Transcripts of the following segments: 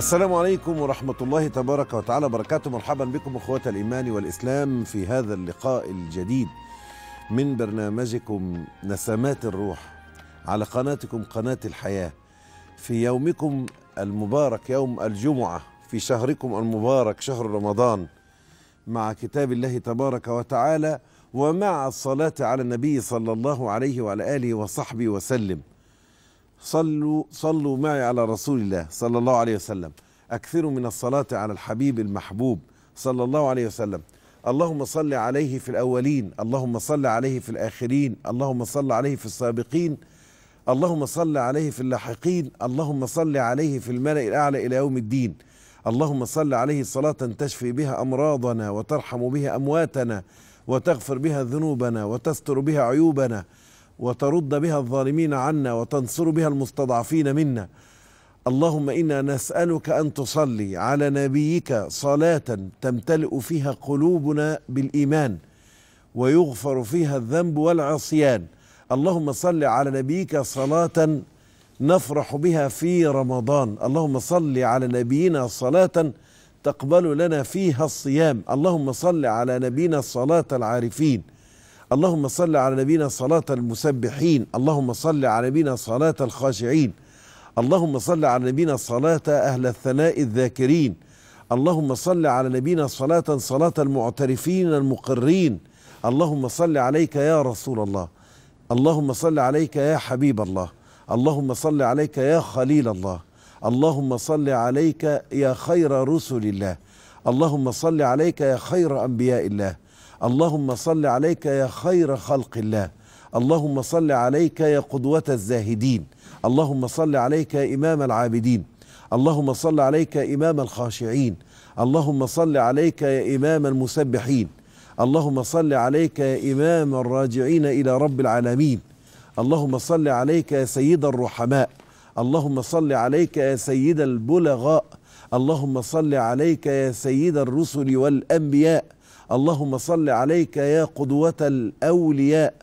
السلام عليكم ورحمة الله تبارك وتعالى وبركاته مرحبا بكم أخوة الإيمان والإسلام في هذا اللقاء الجديد من برنامجكم نسمات الروح على قناتكم قناة الحياة في يومكم المبارك يوم الجمعة في شهركم المبارك شهر رمضان مع كتاب الله تبارك وتعالى ومع الصلاة على النبي صلى الله عليه وعلى آله وصحبه وسلم صلوا صلوا معي على رسول الله صلى الله عليه وسلم اكثروا من الصلاه على الحبيب المحبوب صلى الله عليه وسلم اللهم صل عليه في الاولين اللهم صل عليه في الاخرين اللهم صل عليه في السابقين اللهم صل عليه في اللاحقين اللهم صل عليه في الملأ الاعلى الى يوم الدين اللهم صل عليه صلاه تشفي بها امراضنا وترحم بها امواتنا وتغفر بها ذنوبنا وتستر بها عيوبنا وترد بها الظالمين عنا وتنصر بها المستضعفين منا اللهم انا نسالك ان تصلي على نبيك صلاه تمتلئ فيها قلوبنا بالايمان ويغفر فيها الذنب والعصيان اللهم صل على نبيك صلاه نفرح بها في رمضان اللهم صل على نبينا صلاه تقبل لنا فيها الصيام اللهم صل على نبينا صلاه العارفين اللهم صل على نبينا صلاة المسبحين اللهم صل على نبينا صلاة الخاشعين اللهم صل على نبينا صلاة أهل الثناء الذاكرين اللهم صل على نبينا صلاة صلاة المعترفين المقرين اللهم صل عليك يا رسول الله اللهم صل عليك يا حبيب الله اللهم صل عليك يا خليل الله اللهم صل عليك يا خير رسل الله اللهم صل عليك يا خير أنبياء الله اللهم صل عليك يا خير خلق الله اللهم صل عليك يا قدوة الزاهدين اللهم صل عليك يا إمام العابدين اللهم صل عليك يا إمام الخاشعين اللهم صل عليك يا إمام المسبحين اللهم صل عليك يا إمام الراجعين إلى رب العالمين اللهم صل عليك يا سيد الرحماء اللهم صل عليك يا سيد البلغاء اللهم صل عليك يا سيد الرسل والأنبياء اللهم صل عليك يا قدوة الأولياء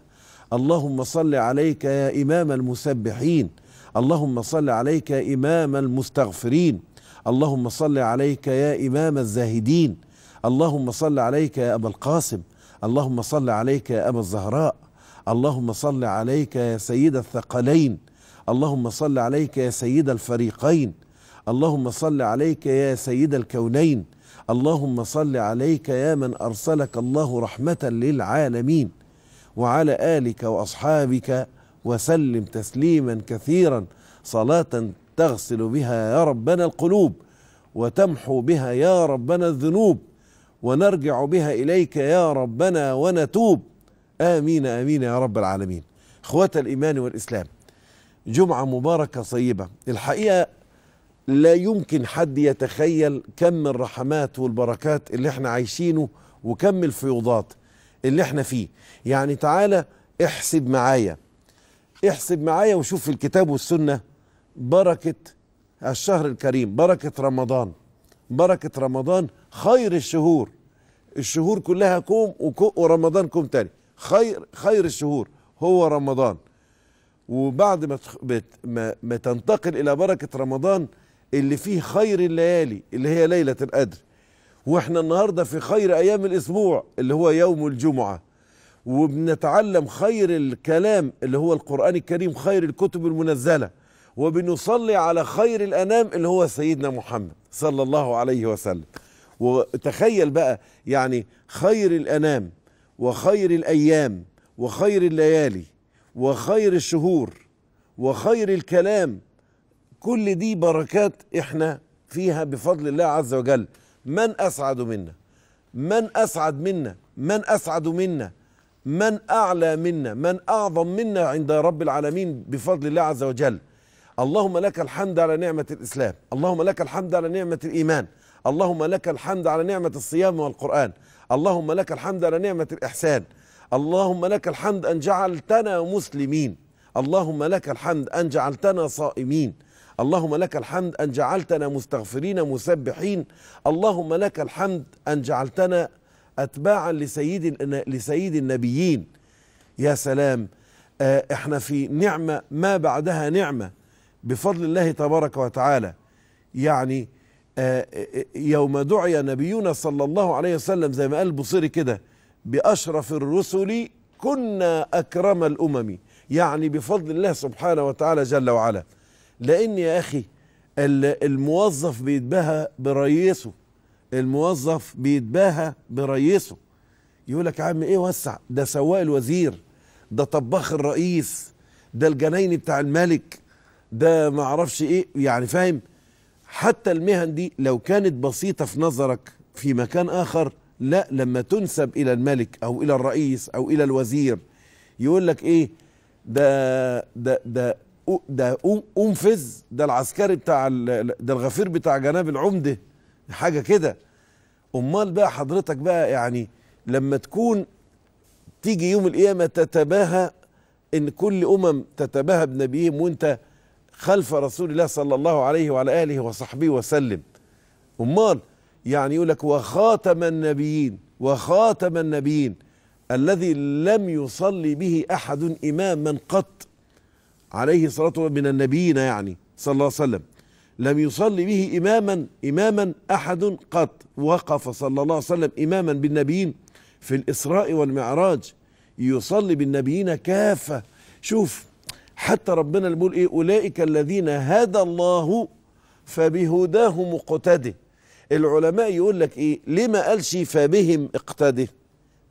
اللهم صل عليك يا إمام المسبحين اللهم صل عليك يا إمام المستغفرين اللهم صل عليك يا إمام الزاهدين اللهم صل عليك يا أبا القاسم اللهم صل عليك يا أبا الزهراء اللهم صل عليك يا سيد الثقلين اللهم صل عليك يا سيد الفريقين اللهم صل عليك يا سيد الكونين اللهم صل عليك يا من أرسلك الله رحمة للعالمين وعلى آلك وأصحابك وسلم تسليما كثيرا صلاة تغسل بها يا ربنا القلوب وتمحو بها يا ربنا الذنوب ونرجع بها إليك يا ربنا ونتوب آمين آمين يا رب العالمين اخوات الإيمان والإسلام جمعة مباركة طيبة الحقيقة لا يمكن حد يتخيل كم الرحمات والبركات اللي احنا عايشينه وكم الفيوضات اللي احنا فيه يعني تعالى احسب معايا احسب معايا وشوف في الكتاب والسنة بركة الشهر الكريم بركة رمضان بركة رمضان خير الشهور الشهور كلها كوم ورمضان كوم تاني خير خير الشهور هو رمضان وبعد ما ما تنتقل الى بركه رمضان اللي فيه خير الليالي اللي هي ليلة القدر واحنا النهاردة في خير أيام الأسبوع اللي هو يوم الجمعة وبنتعلم خير الكلام اللي هو القرآن الكريم خير الكتب المنزلة وبنصلي على خير الأنام اللي هو سيدنا محمد صلى الله عليه وسلم وتخيل بقى يعني خير الأنام وخير الأيام وخير الليالي وخير الشهور وخير الكلام كل دي بركات احنا فيها بفضل الله عز وجل من أسعد منا من أسعد منا من أسعد منا من أعلى منا من أعظم منا عند رب العالمين بفضل الله عز وجل اللهم لك الحمد على نعمة الإسلام اللهم لك الحمد على نعمة الإيمان اللهم لك الحمد على نعمة الصيام والقرآن اللهم لك الحمد على نعمة الإحسان اللهم لك الحمد أن جعلتنا مسلمين اللهم لك الحمد أن جعلتنا صائمين اللهم لك الحمد أن جعلتنا مستغفرين مسبحين اللهم لك الحمد أن جعلتنا أتباعا لسيد, لسيد النبيين يا سلام آه، احنا في نعمة ما بعدها نعمة بفضل الله تبارك وتعالى يعني آه، يوم دعي نبينا صلى الله عليه وسلم زي ما قال البصيري كده بأشرف الرسل كنا أكرم الأمم يعني بفضل الله سبحانه وتعالى جل وعلا لان يا اخي الموظف بيتباهى برئيسه الموظف بيتباهى برئيسه يقول لك يا عم ايه وسع ده سواق الوزير ده طباخ الرئيس ده الجنايني بتاع الملك ده ما اعرفش ايه يعني فاهم حتى المهن دي لو كانت بسيطه في نظرك في مكان اخر لا لما تنسب الى الملك او الى الرئيس او الى الوزير يقول لك ايه ده ده ده ده انفذ ده العسكري بتاع ده الغفير بتاع جناب العمده حاجه كده امال بقى حضرتك بقى يعني لما تكون تيجي يوم القيامه تتباهى ان كل امم تتباهى بنبيهم وانت خلف رسول الله صلى الله عليه وعلى اله وصحبه وسلم امال يعني يقول لك وخاتم النبيين وخاتم النبيين الذي لم يصلي به احد اماما قط عليه الصلاة والسلام من النبيين يعني صلى الله عليه وسلم لم يصلي به إماما إماما أحد قط وقف صلى الله عليه وسلم إماما بالنبيين في الإسراء والمعراج يصلي بالنبيين كافة شوف حتى ربنا بيقول إيه أولئك الذين هدى الله فبهداه مقتده العلماء يقول لك إيه ليه ما قالش فبهم اقتده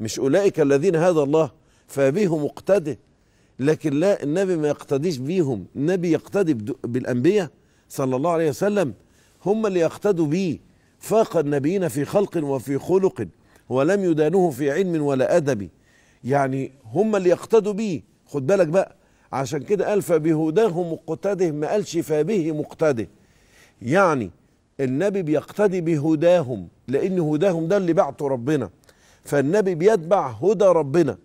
مش أولئك الذين هدى الله فبهم اقتده لكن لا النبي ما يقتديش بيهم النبي يقتدي بالأنبياء صلى الله عليه وسلم هم اللي يقتدوا بيه فاق النبيين في خلق وفي خلق ولم يدانوه في علم ولا أدب يعني هم اللي يقتدوا بيه خد بالك بقى عشان كده قال فبهداه مقتده ما قالش فبه مقتده يعني النبي بيقتدي بهداهم لأن هداهم ده اللي بعته ربنا فالنبي بيتبع هدى ربنا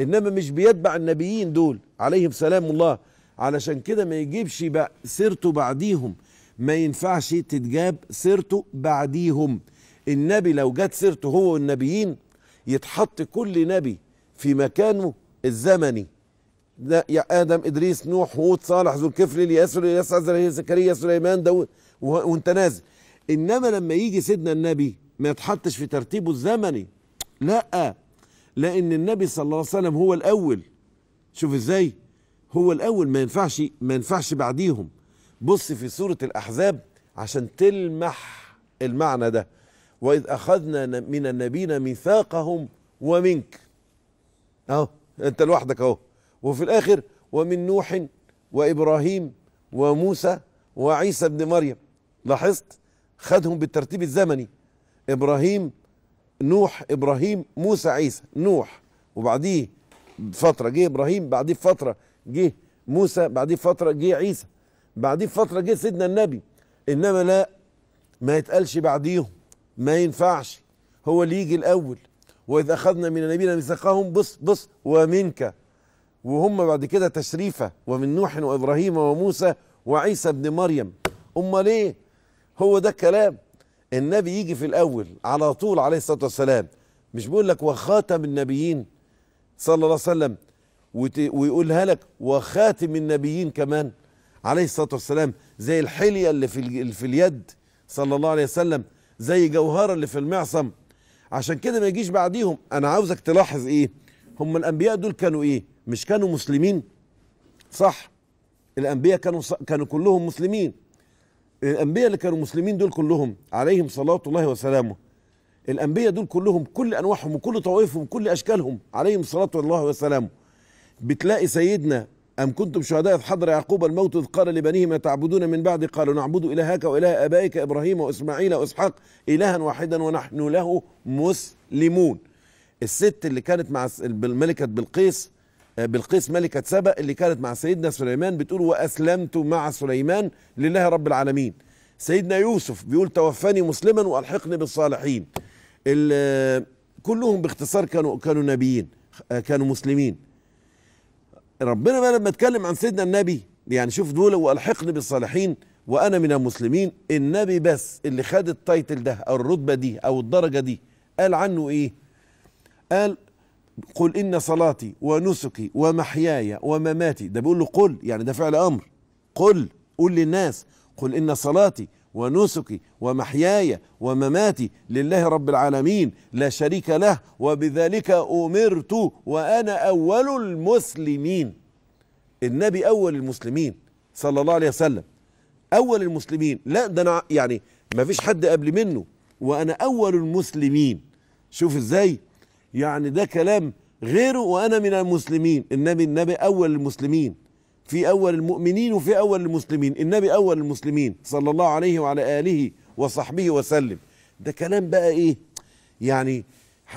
انما مش بيتبع النبيين دول عليهم سلام الله علشان كده ما يجيبش بقى سيرته بعديهم ما ينفعش تتجاب سيرته بعديهم النبي لو جت سيرته هو والنبيين يتحط كل نبي في مكانه الزمني ده يا ادم ادريس نوح هود صالح ذو الكفل الياس الياس زكريا سليمان داود وانت نازل انما لما يجي سيدنا النبي ما يتحطش في ترتيبه الزمني لا لان النبي صلى الله عليه وسلم هو الاول شوف ازاي هو الاول ما ينفعش ما ينفعش بعديهم بص في سوره الاحزاب عشان تلمح المعنى ده واذ اخذنا من النبيين ميثاقهم ومنك اهو انت لوحدك اهو وفي الاخر ومن نوح وابراهيم وموسى وعيسى ابن مريم لاحظت خدهم بالترتيب الزمني ابراهيم نوح ابراهيم موسى عيسى نوح وبعديه بفتره جه ابراهيم بعديه بفتره جه موسى بعديه بفتره جه عيسى بعديه بفتره جه سيدنا النبي انما لا ما يتقالش بعديهم ما ينفعش هو اللي يجي الاول واذا اخذنا من نبينا ميثاقهم بص بص ومنك وهم بعد كده تشريفه ومن نوح وابراهيم وموسى وعيسى ابن مريم امال ايه هو ده الكلام النبي يجي في الاول على طول عليه الصلاه والسلام مش بيقول لك وخاتم النبيين صلى الله عليه وسلم ويقولها لك وخاتم النبيين كمان عليه الصلاه والسلام زي الحليه اللي في اللي في اليد صلى الله عليه وسلم زي جوهره اللي في المعصم عشان كده ما يجيش بعديهم انا عاوزك تلاحظ ايه هم الانبياء دول كانوا ايه مش كانوا مسلمين صح الانبياء كانوا كانوا كلهم مسلمين الانبياء اللي كانوا مسلمين دول كلهم عليهم صلوات الله وسلامه الانبياء دول كلهم كل انواعهم وكل طوائفهم وكل اشكالهم عليهم صلاه الله وسلامه بتلاقي سيدنا أم كنتم شهداء في حضر يعقوب الموت إذ قال لبنيه ما تعبدون من بعد قالوا نعبد إلهك وإله آبائك إبراهيم وإسماعيل وإسحاق إلها واحدا ونحن له مسلمون الست اللي كانت مع الملكة بلقيس بلقيس ملكة سبأ اللي كانت مع سيدنا سليمان بتقول وأسلمت مع سليمان لله رب العالمين سيدنا يوسف بيقول توفاني مسلما وألحقني بالصالحين كلهم باختصار كانوا كانوا نبيين كانوا مسلمين ربنا بقى لما اتكلم عن سيدنا النبي يعني شوف دول والحقني بالصالحين وانا من المسلمين النبي بس اللي خد التايتل ده او الرتبه دي او الدرجه دي قال عنه ايه قال قل إن صلاتي ونسكي ومحياي ومماتي ده بيقول له قل يعني ده فعل أمر قل قل للناس قل إن صلاتي ونسكي ومحياي ومماتي لله رب العالمين لا شريك له وبذلك أمرت وأنا أول المسلمين النبي أول المسلمين صلى الله عليه وسلم أول المسلمين لا ده أنا يعني ما فيش حد قبل منه وأنا أول المسلمين شوف إزاي يعني ده كلام غيره وأنا من المسلمين النبي النبي أول المسلمين في أول المؤمنين وفي أول المسلمين النبي أول المسلمين صلى الله عليه وعلى آله وصحبه وسلم ده كلام بقى إيه يعني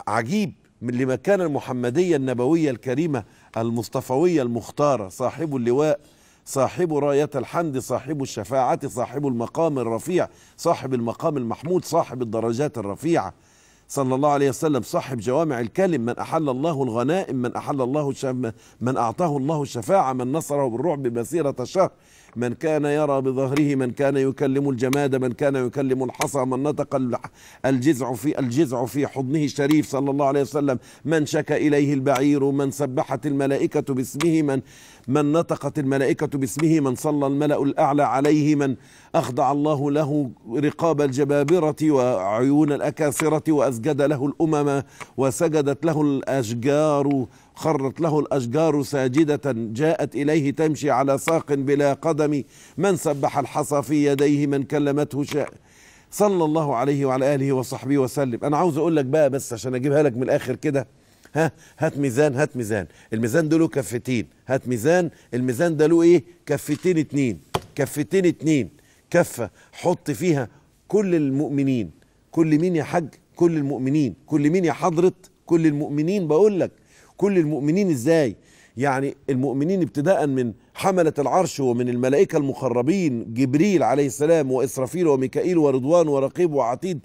عجيب من كان المحمدية النبوية الكريمة المصطفوية المختارة صاحب اللواء صاحب راية الحمد صاحب الشفاعة صاحب المقام الرفيع صاحب المقام المحمود صاحب الدرجات الرفيعة صلى الله عليه وسلم صاحب جوامع الكلم من أحل الله الغنائم من أحل الله من أعطاه الله الشفاعة من نصره بالرعب مسيرة الشهر من كان يرى بظهره من كان يكلم الجماد من كان يكلم الحصى من نطق الجزع في الجزع في حضنه الشريف صلى الله عليه وسلم من شكا إليه البعير من سبحت الملائكة باسمه من من نطقت الملائكة باسمه من صلى الملأ الأعلى عليه من أخضع الله له رقاب الجبابرة وعيون الأكاسرة وأسجد له الأمم وسجدت له الأشجار خرت له الأشجار ساجدة جاءت إليه تمشي على ساق بلا قدم من سبح الحصى في يديه من كلمته شاء صلى الله عليه وعلى آله وصحبه وسلم أنا عاوز أقول لك بقى بس عشان أجيبها لك من الآخر كده ها هات ميزان هات ميزان الميزان ده له كفتين هات ميزان الميزان ده له ايه كفتين اتنين كفتين اتنين كفة حط فيها كل المؤمنين كل مين يا حاج كل المؤمنين كل مين يا حضرة كل المؤمنين بقول لك كل المؤمنين ازاي يعني المؤمنين ابتداء من حملة العرش ومن الملائكة المقربين جبريل عليه السلام وإسرافيل وميكائيل ورضوان ورقيب وعتيد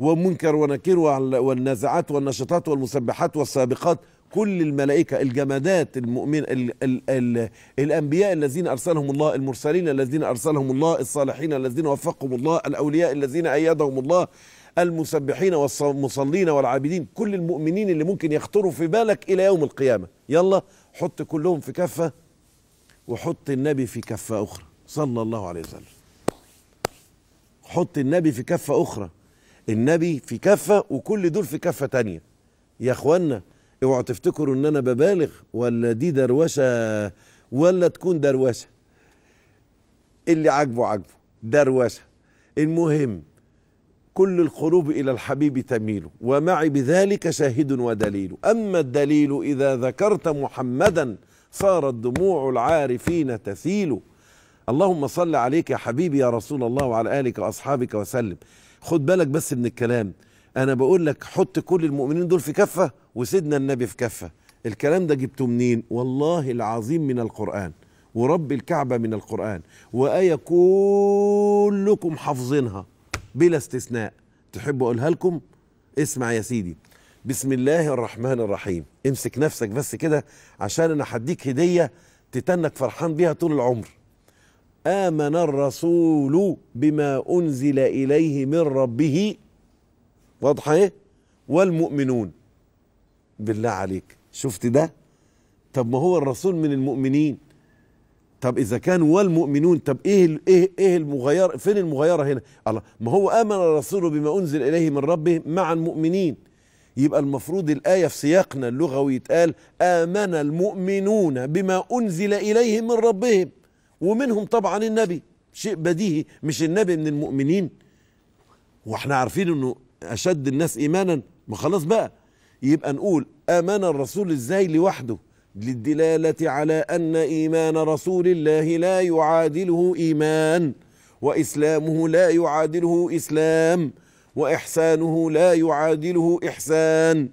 ومنكر ونكير والنازعات والنشطات والمسبحات والسابقات كل الملائكة الجمادات المؤمن الـ الـ الـ الأنبياء الذين أرسلهم الله المرسلين الذين أرسلهم الله الصالحين الذين وفقهم الله الأولياء الذين أيدهم الله المسبحين والمصلين والعابدين كل المؤمنين اللي ممكن يخطروا في بالك إلى يوم القيامة يلا حط كلهم في كفة وحط النبي في كفة أخرى صلى الله عليه وسلم حط النبي في كفة أخرى النبي في كفة وكل دول في كفة تانية يا اخوانا اوعوا تفتكروا ان انا ببالغ ولا دي دروسة ولا تكون دروسة اللي عاجبه عاجبه دروسة المهم كل القلوب إلى الحبيب تميل ومعي بذلك شاهد ودليل أما الدليل إذا ذكرت محمدا صارت دموع العارفين تسيل اللهم صل عليك يا حبيبي يا رسول الله وعلى آلك وأصحابك وسلم خد بالك بس من الكلام انا بقول لك حط كل المؤمنين دول في كفه وسيدنا النبي في كفه الكلام ده جبته منين والله العظيم من القران ورب الكعبه من القران وايه كلكم حافظينها بلا استثناء تحبوا اقولها لكم اسمع يا سيدي بسم الله الرحمن الرحيم امسك نفسك بس كده عشان انا هديك هديه تتنك فرحان بيها طول العمر آمن الرسول بما أنزل إليه من ربه واضحة إيه؟ والمؤمنون بالله عليك شفت ده طب ما هو الرسول من المؤمنين طب اذا كان والمؤمنون طب ايه ايه ايه المغير فين المغيره هنا الله ما هو امن الرسول بما انزل اليه من ربه مع المؤمنين يبقى المفروض الايه في سياقنا اللغوي يتقال امن المؤمنون بما انزل اليهم من ربهم ومنهم طبعا النبي شيء بديهي مش النبي من المؤمنين واحنا عارفين انه اشد الناس ايمانا ما خلاص بقى يبقى نقول امن الرسول ازاي لوحده للدلاله على ان ايمان رسول الله لا يعادله ايمان واسلامه لا يعادله اسلام واحسانه لا يعادله احسان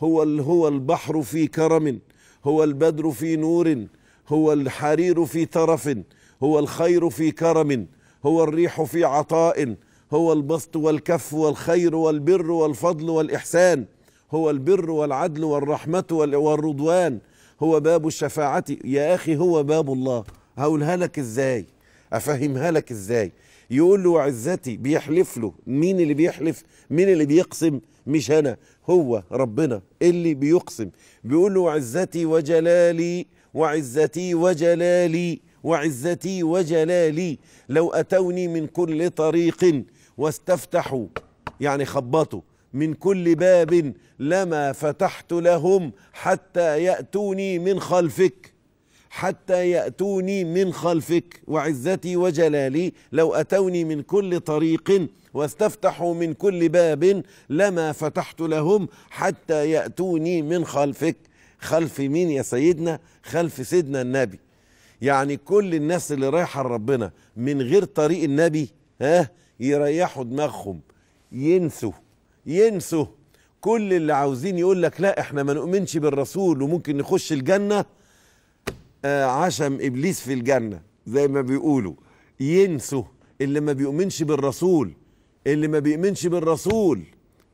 هو هو البحر في كرم هو البدر في نور هو الحرير في ترف هو الخير في كرم هو الريح في عطاء هو البسط والكف والخير والبر والفضل والإحسان هو البر والعدل والرحمة والرضوان هو باب الشفاعة يا أخي هو باب الله هقولها لك إزاي أفهمها لك إزاي يقول له وعزتي بيحلف له مين اللي بيحلف مين اللي بيقسم مش أنا هو ربنا اللي بيقسم بيقول له وعزتي وجلالي وعزتي وجلالي وعزتي وجلالي لو أتوني من كل طريق واستفتحوا يعني خبطوا من كل باب لما فتحت لهم حتى يأتوني من خلفك حتى يأتوني من خلفك وعزتي وجلالي لو أتوني من كل طريق واستفتحوا من كل باب لما فتحت لهم حتى يأتوني من خلفك خلف مين يا سيدنا خلف سيدنا النبي يعني كل الناس اللي رايحه لربنا من غير طريق النبي ها يريحوا دماغهم ينسوا ينسوا كل اللي عاوزين يقول لك لا احنا ما نؤمنش بالرسول وممكن نخش الجنه آه عشم ابليس في الجنه زي ما بيقولوا ينسوا اللي ما بيؤمنش بالرسول اللي ما بيؤمنش بالرسول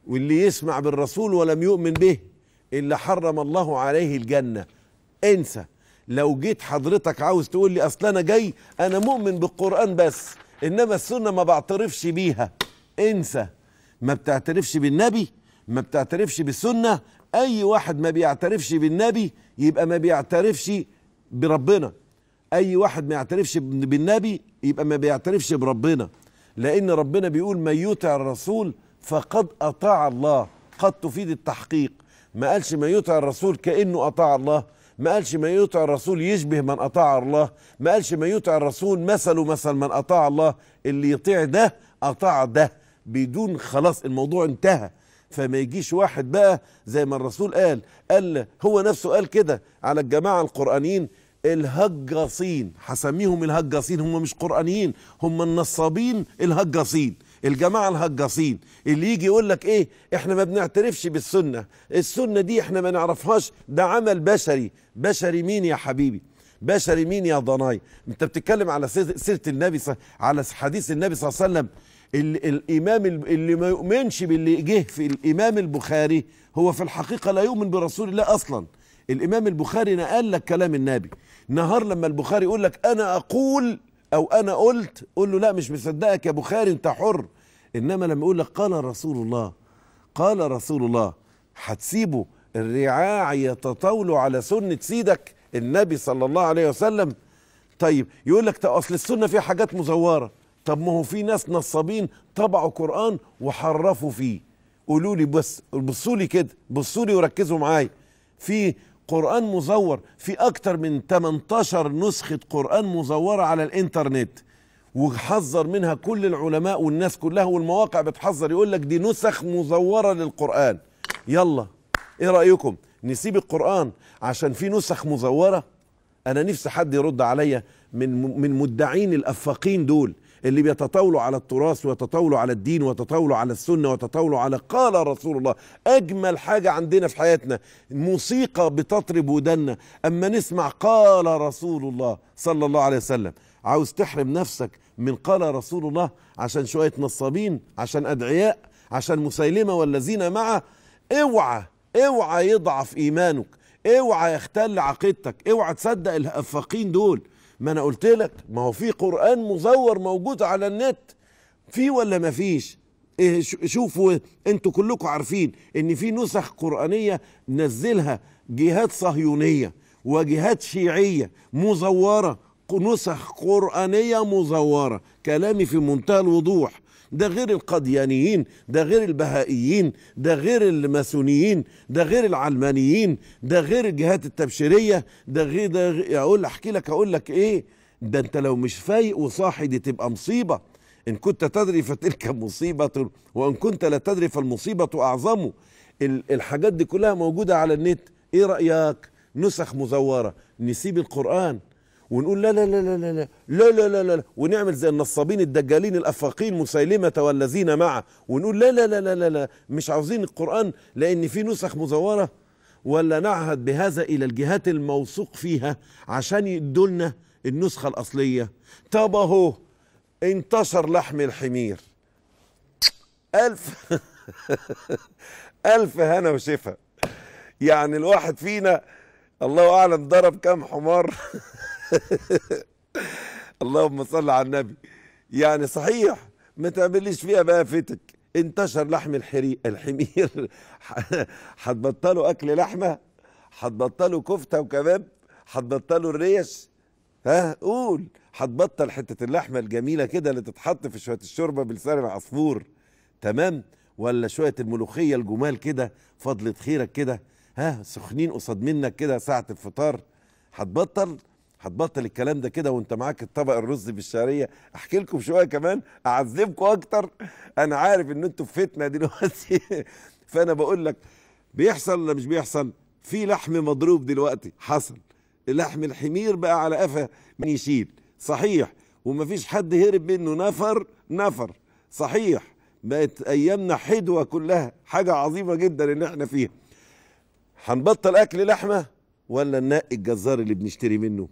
واللي يسمع بالرسول ولم يؤمن به اللي حرم الله عليه الجنة انسى لو جيت حضرتك عاوز تقول لي اصل انا جاي انا مؤمن بالقرآن بس انما السنة ما بعترفش بيها انسى ما بتعترفش بالنبي ما بتعترفش بالسنة اي واحد ما بيعترفش بالنبي يبقى ما بيعترفش بربنا اي واحد ما يعترفش بالنبي يبقى ما بيعترفش بربنا لان ربنا بيقول من يطع الرسول فقد اطاع الله قد تفيد التحقيق ما قالش ما يطع الرسول كأنه أطاع الله ما قالش ما يطع الرسول يشبه من أطاع الله ما قالش ما يطع الرسول مثله مثل من أطاع الله اللي يطيع ده أطاع ده بدون خلاص الموضوع انتهى فما يجيش واحد بقى زي ما الرسول قال قال هو نفسه قال كده على الجماعة القرآنيين الهجاصين هسميهم الهجاصين هم مش قرآنيين هم النصابين الهجاصين الجماعه الهجاصين اللي يجي يقول لك ايه احنا ما بنعترفش بالسنه السنه دي احنا ما نعرفهاش ده عمل بشري بشري مين يا حبيبي بشري مين يا ضناي انت بتتكلم على سيره النبي على حديث النبي صلى الله عليه وسلم الامام اللي ما يؤمنش باللي جه في الامام البخاري هو في الحقيقه لا يؤمن برسول الله اصلا الامام البخاري نقل لك كلام النبي نهار لما البخاري يقول لك انا اقول او انا قلت قول له لا مش مصدقك يا بخاري انت حر انما لما يقول لك قال رسول الله قال رسول الله هتسيبه الرعاع يتطاولوا على سنه سيدك النبي صلى الله عليه وسلم طيب يقول لك اصل السنه فيها حاجات مزوره طب ما هو في ناس نصابين طبعوا قران وحرفوا فيه قولوا لي بس بصوا لي كده بصوا لي وركزوا معايا في قرآن مزور في أكتر من 18 نسخة قرآن مزورة على الإنترنت وحذر منها كل العلماء والناس كلها والمواقع بتحذر يقول لك دي نسخ مزورة للقرآن يلا إيه رأيكم نسيب القرآن عشان في نسخ مزورة أنا نفسي حد يرد عليا من من مدعين الأفاقين دول اللي بيتطاولوا على التراث ويتطاولوا على الدين ويتطاولوا على السنه ويتطاولوا على قال رسول الله اجمل حاجه عندنا في حياتنا موسيقى بتطرب ودنا اما نسمع قال رسول الله صلى الله عليه وسلم عاوز تحرم نفسك من قال رسول الله عشان شويه نصابين عشان ادعياء عشان مسيلمه والذين معه اوعى اوعى يضعف ايمانك اوعى يختل عقيدتك اوعى تصدق الافاقين دول ما انا قلت لك ما هو في قران مزور موجود على النت في ولا ما فيش إيه، شوفوا انتوا كلكم عارفين ان في نسخ قرانيه نزلها جهات صهيونيه وجهات شيعيه مزوره نسخ قرانيه مزوره كلامي في منتهى الوضوح ده غير القديانيين ده غير البهائيين ده غير الماسونيين ده غير العلمانيين ده غير الجهات التبشيرية ده غير ده أقول أحكي لك أقول لك إيه ده أنت لو مش فايق وصاحي دي تبقى مصيبة إن كنت تدري فتلك مصيبة وإن كنت لا تدري فالمصيبة أعظم الحاجات دي كلها موجودة على النت إيه رأيك نسخ مزورة نسيب القرآن ونقول لا لا لا لا لا لا لا لا لا, لا, ونعمل زي النصابين الدجالين الافاقين مسيلمه والذين معه ونقول لا لا لا لا لا, لا مش عاوزين القران لان في نسخ مزوره ولا نعهد بهذا الى الجهات الموثوق فيها عشان لنا النسخه الاصليه طب اهو انتشر لحم الحمير الف الف هنا وشفا يعني الواحد فينا الله اعلم ضرب كم حمار اللهم صل على النبي يعني صحيح ما تعمليش فيها بقى فتك انتشر لحم الحري الحمير هتبطلوا اكل لحمه هتبطلوا كفته وكباب هتبطلوا الريش ها قول هتبطل حته اللحمه الجميله كده اللي تتحط في شويه الشوربه بلسان العصفور تمام ولا شويه الملوخيه الجمال كده فضلت خيرك كده ها سخنين قصاد منك كده ساعه الفطار هتبطل هتبطل الكلام ده كده وانت معاك الطبق الرز بالشعريه احكي لكم شويه كمان اعذبكم اكتر انا عارف ان انتوا في فتنه دلوقتي فانا بقول لك بيحصل ولا مش بيحصل في لحم مضروب دلوقتي حصل لحم الحمير بقى على قفا من يشيل صحيح ومفيش حد هرب منه نفر نفر صحيح بقت ايامنا حدوه كلها حاجه عظيمه جدا ان احنا فيها هنبطل اكل لحمه ولا ننقي الجزار اللي بنشتري منه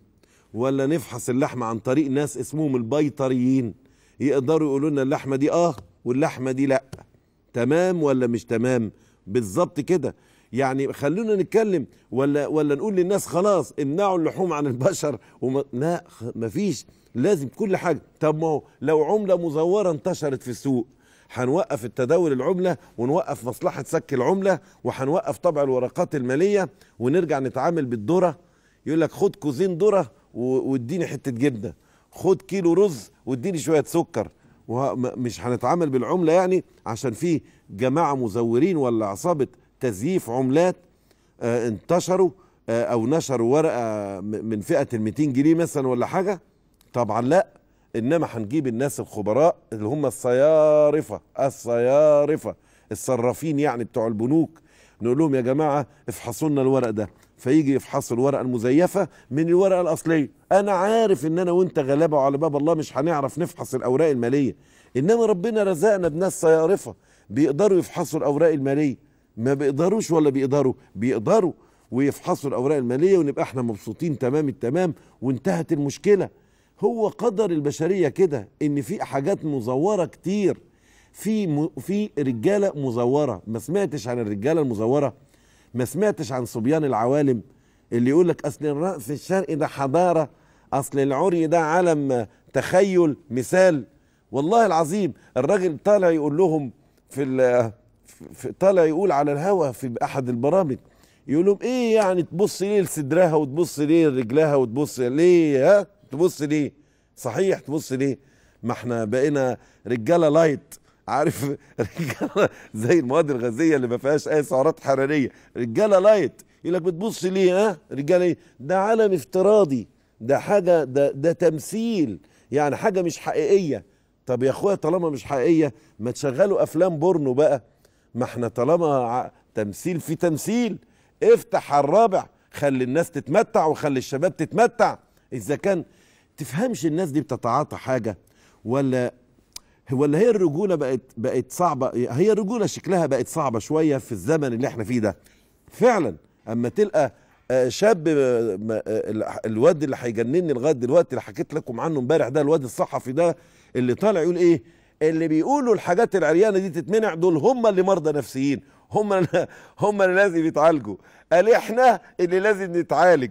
ولا نفحص اللحمة عن طريق ناس اسمهم البيطريين يقدروا يقولوا لنا اللحمة دي اه واللحمة دي لا تمام ولا مش تمام بالظبط كده يعني خلونا نتكلم ولا ولا نقول للناس خلاص امنعوا اللحوم عن البشر وما لا مفيش لازم كل حاجه طب ما هو لو عمله مزوره انتشرت في السوق هنوقف التداول العمله ونوقف مصلحه سك العمله وهنوقف طبع الورقات الماليه ونرجع نتعامل بالذره يقول لك خد كوزين ذره واديني حته جبنه خد كيلو رز واديني شويه سكر ومش هنتعامل بالعمله يعني عشان في جماعه مزورين ولا عصابه تزييف عملات آه، انتشروا آه، او نشروا ورقه من فئه ال 200 جنيه مثلا ولا حاجه طبعا لا انما هنجيب الناس الخبراء اللي هم الصيارفه الصيارفه الصرافين يعني بتوع البنوك نقول لهم يا جماعه افحصوا لنا الورق ده فيجي يفحص الورقه المزيفه من الورقه الاصليه انا عارف ان انا وانت غلابه وعلى باب الله مش هنعرف نفحص الاوراق الماليه انما ربنا رزقنا بناس صيارفه بيقدروا يفحصوا الاوراق الماليه ما بيقدروش ولا بيقدروا بيقدروا ويفحصوا الاوراق الماليه ونبقى احنا مبسوطين تمام التمام وانتهت المشكله هو قدر البشريه كده ان في حاجات مزوره كتير في م... في رجاله مزوره ما سمعتش عن الرجاله المزوره ما سمعتش عن صبيان العوالم اللي يقول لك اصل الراس الشرقي ده حضاره اصل العري ده علم تخيل مثال والله العظيم الراجل طالع يقول لهم في, في طالع يقول على الهوا في احد البرامج يقول لهم ايه يعني تبص ليه لصدرها وتبص ليه لرجلها وتبص ليه ها تبص ليه صحيح تبص ليه ما احنا بقينا رجاله لايت عارف رجاله زي المواد الغازيه اللي ما فيهاش اي سعرات حراريه رجاله لايت يقول لك بتبص ليه ها رجاله ايه ده عالم افتراضي ده حاجه ده ده تمثيل يعني حاجه مش حقيقيه طب يا اخويا طالما مش حقيقيه ما تشغلوا افلام بورنو بقى ما احنا طالما تمثيل في تمثيل افتح على الرابع خلي الناس تتمتع وخلي الشباب تتمتع اذا كان تفهمش الناس دي بتتعاطى حاجه ولا هو اللي هي الرجوله بقت بقت صعبه هي الرجوله شكلها بقت صعبه شويه في الزمن اللي احنا فيه ده فعلا اما تلقى آه، شاب آه، آه، الواد اللي هيجنني لغايه دلوقتي اللي حكيت لكم عنه امبارح ده الواد الصحفي ده اللي طالع يقول ايه اللي بيقولوا الحاجات العريانه دي تتمنع دول هم اللي مرضى نفسيين هم هم اللي لازم يتعالجوا قال احنا اللي لازم نتعالج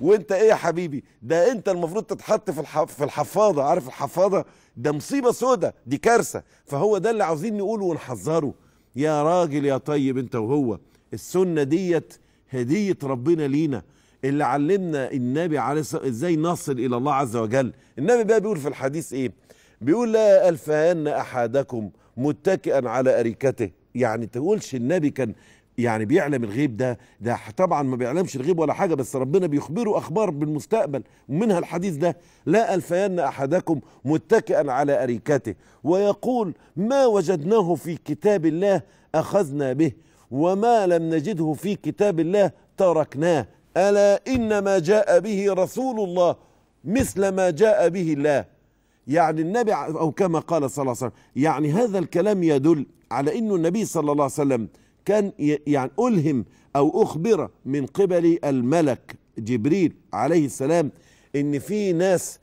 وانت ايه يا حبيبي ده انت المفروض تتحط في في الحفاضه عارف الحفاضه ده مصيبه سودة دي كارثه فهو ده اللي عاوزين نقوله ونحذره يا راجل يا طيب انت وهو السنه ديت هديه ربنا لينا اللي علمنا النبي عليه الصلاه ازاي نصل الى الله عز وجل النبي بقى بيقول في الحديث ايه بيقول لا الفان احدكم متكئا على اريكته يعني تقولش النبي كان يعني بيعلم الغيب ده ده طبعا ما بيعلمش الغيب ولا حاجه بس ربنا بيخبره اخبار بالمستقبل ومنها الحديث ده لا الفين احدكم متكئا على اريكته ويقول ما وجدناه في كتاب الله اخذنا به وما لم نجده في كتاب الله تركناه الا انما جاء به رسول الله مثل ما جاء به الله يعني النبي او كما قال صلى الله عليه وسلم يعني هذا الكلام يدل على انه النبي صلى الله عليه وسلم كان يعني ألهم أو أخبر من قبل الملك جبريل عليه السلام إن في ناس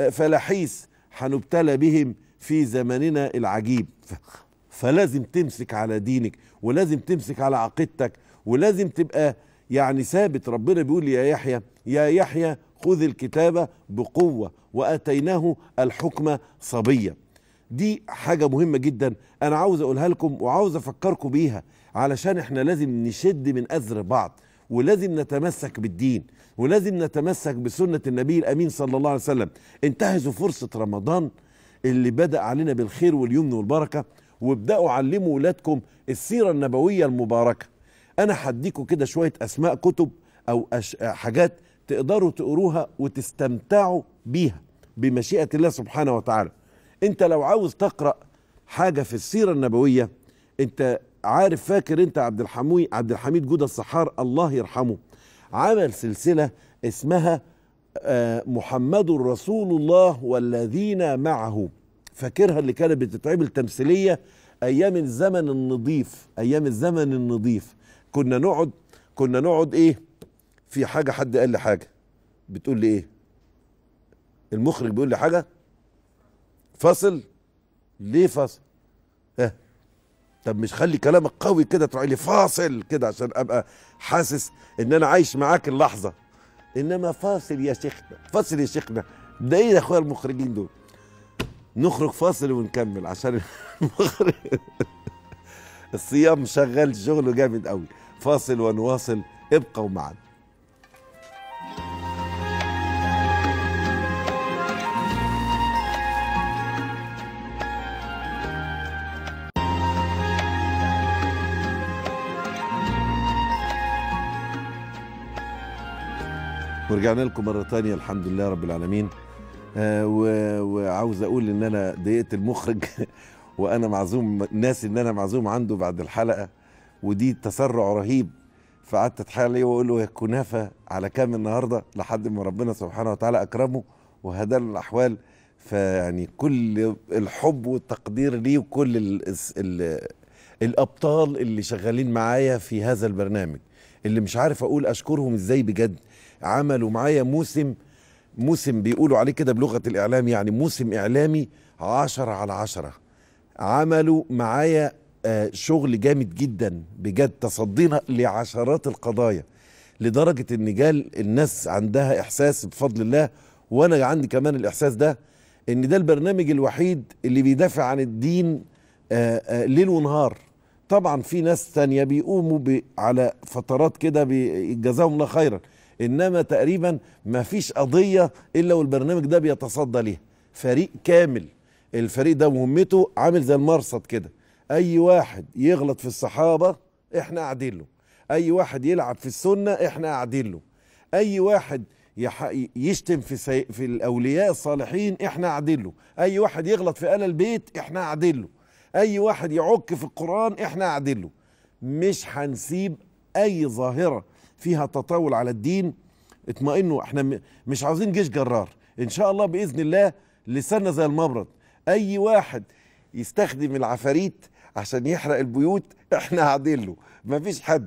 آه، فلاحيس هنبتلى بهم في زمننا العجيب فلازم تمسك على دينك ولازم تمسك على عقيدتك ولازم تبقى يعني ثابت ربنا بيقول يا يحيى يا يحيى خذ الكتابة بقوة وأتيناه الحكمة صبية دي حاجة مهمة جدا أنا عاوز أقولها لكم وعاوز أفكركم بيها علشان احنا لازم نشد من أزر بعض ولازم نتمسك بالدين ولازم نتمسك بسنة النبي الأمين صلى الله عليه وسلم انتهزوا فرصة رمضان اللي بدأ علينا بالخير واليمن والبركة وابدأوا علموا ولادكم السيرة النبوية المباركة أنا هديكوا كده شوية أسماء كتب أو أش... حاجات تقدروا تقروها وتستمتعوا بيها بمشيئة الله سبحانه وتعالى انت لو عاوز تقرأ حاجة في السيرة النبوية انت عارف فاكر انت عبد الحموي عبد الحميد جوده الصحار الله يرحمه عمل سلسله اسمها آه، محمد رسول الله والذين معه فاكرها اللي كانت بتتعمل تمثيليه ايام الزمن النظيف ايام الزمن النظيف كنا نقعد كنا نقعد ايه في حاجه حد قال لي حاجه بتقول لي ايه المخرج بيقول لي حاجه فصل ليه فصل طب مش خلي كلامك قوي كده تروح لي فاصل كده عشان ابقى حاسس ان انا عايش معاك اللحظه انما فاصل يا شيخنا فاصل يا شيخنا ده ايه يا اخويا المخرجين دول نخرج فاصل ونكمل عشان المخرج الصيام شغال شغله جامد قوي فاصل ونواصل ابقوا معنا ورجعنا لكم مرة تانية الحمد لله رب العالمين آه وعاوز اقول ان انا ضايقت المخرج وانا معزوم ناس ان انا معزوم عنده بعد الحلقة ودي تسرع رهيب فقعدت اتحايل عليه واقول له يا كنافة على كام النهاردة لحد ما ربنا سبحانه وتعالى اكرمه وهدانا الاحوال فيعني كل الحب والتقدير ليه وكل ال ال الابطال اللي شغالين معايا في هذا البرنامج اللي مش عارف اقول اشكرهم ازاي بجد عملوا معايا موسم موسم بيقولوا عليه كده بلغه الاعلام يعني موسم اعلامي عشرة على عشرة عملوا معايا آه، شغل جامد جدا بجد تصدينا لعشرات القضايا لدرجه ان جال الناس عندها احساس بفضل الله وانا عندي كمان الاحساس ده ان ده البرنامج الوحيد اللي بيدافع عن الدين آه، آه، ليل ونهار طبعا في ناس تانية بيقوموا على فترات كده جزاهم الله خيرا انما تقريبا ما فيش قضيه الا والبرنامج ده بيتصدى ليها فريق كامل الفريق ده مهمته عامل زي المرصد كده اي واحد يغلط في الصحابه احنا قاعدين له اي واحد يلعب في السنه احنا قاعدين له اي واحد يشتم في سي... في الاولياء الصالحين احنا قاعدين له اي واحد يغلط في ال البيت احنا قاعدين له اي واحد يعك في القران احنا قاعدين له مش هنسيب اي ظاهره فيها تطاول على الدين اطمئنوا احنا مش عاوزين جيش جرار ان شاء الله باذن الله لساننا زي المبرد اي واحد يستخدم العفاريت عشان يحرق البيوت احنا قاعدين له فيش حد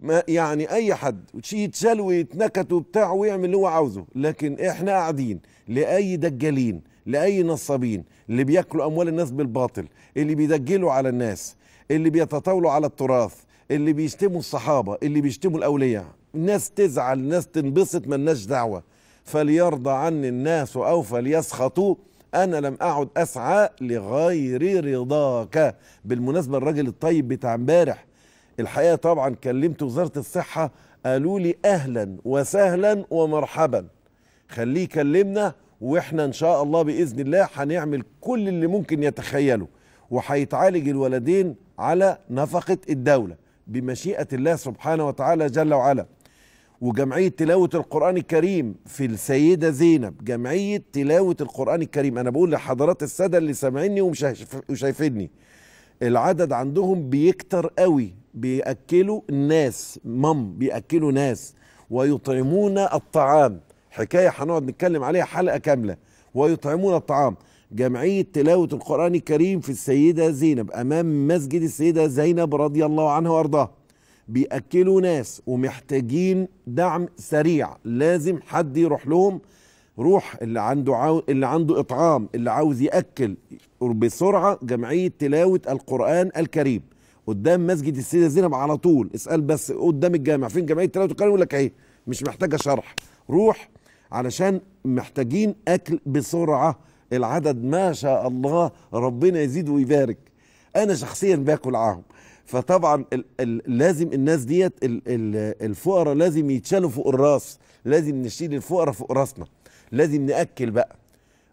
ما يعني اي حد يتشال ويتنكت وبتاع ويعمل اللي هو عاوزه لكن احنا قاعدين لاي دجالين لاي نصابين اللي بياكلوا اموال الناس بالباطل اللي بيدجلوا على الناس اللي بيتطاولوا على التراث اللي بيشتموا الصحابه اللي بيشتموا الاولياء الناس تزعل الناس تنبسط ملناش دعوه فليرضى عني الناس او فليسخطوا انا لم اعد اسعى لغير رضاك بالمناسبه الراجل الطيب بتاع امبارح الحقيقه طبعا كلمت وزاره الصحه قالوا لي اهلا وسهلا ومرحبا خليه يكلمنا واحنا ان شاء الله باذن الله هنعمل كل اللي ممكن يتخيله وهيتعالج الولدين على نفقه الدوله بمشيئة الله سبحانه وتعالى جل وعلا وجمعية تلاوة القرآن الكريم في السيدة زينب جمعية تلاوة القرآن الكريم أنا بقول لحضرات السادة اللي سامعيني وشايفيني العدد عندهم بيكتر قوي بيأكلوا الناس مم بيأكلوا ناس ويطعمون الطعام حكاية هنقعد نتكلم عليها حلقة كاملة ويطعمون الطعام جمعية تلاوة القرآن الكريم في السيدة زينب أمام مسجد السيدة زينب رضي الله عنها وأرضاها بيأكلوا ناس ومحتاجين دعم سريع لازم حد يروح لهم روح اللي عنده عاو... اللي عنده إطعام اللي عاوز يأكل بسرعة جمعية تلاوة القرآن الكريم قدام مسجد السيدة زينب على طول اسأل بس قدام الجامع فين جمعية تلاوة القرآن يقول لك اهي مش محتاجة شرح روح علشان محتاجين أكل بسرعة العدد ما شاء الله ربنا يزيد ويبارك انا شخصيا باكل عاهم فطبعا لازم الناس ديت الفقراء لازم يتشالوا فوق الراس لازم نشيل الفقراء فوق راسنا لازم ناكل بقى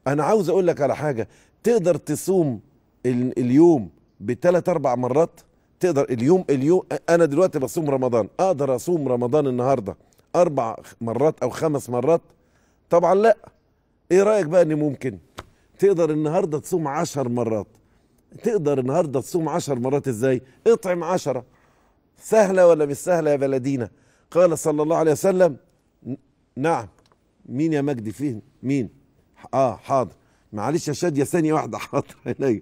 انا عاوز اقول لك على حاجه تقدر تصوم اليوم بثلاث اربع مرات تقدر اليوم اليوم انا دلوقتي بصوم رمضان اقدر اصوم رمضان النهارده اربع مرات او خمس مرات طبعا لا ايه رايك بقى ان ممكن تقدر النهارده تصوم عشر مرات تقدر النهارده تصوم عشر مرات ازاي اطعم عشرة سهلة ولا مش سهلة يا بلدينا قال صلى الله عليه وسلم نعم مين يا مجدي فين مين اه حاضر معلش يا شادية ثانية واحدة حاضر عينيا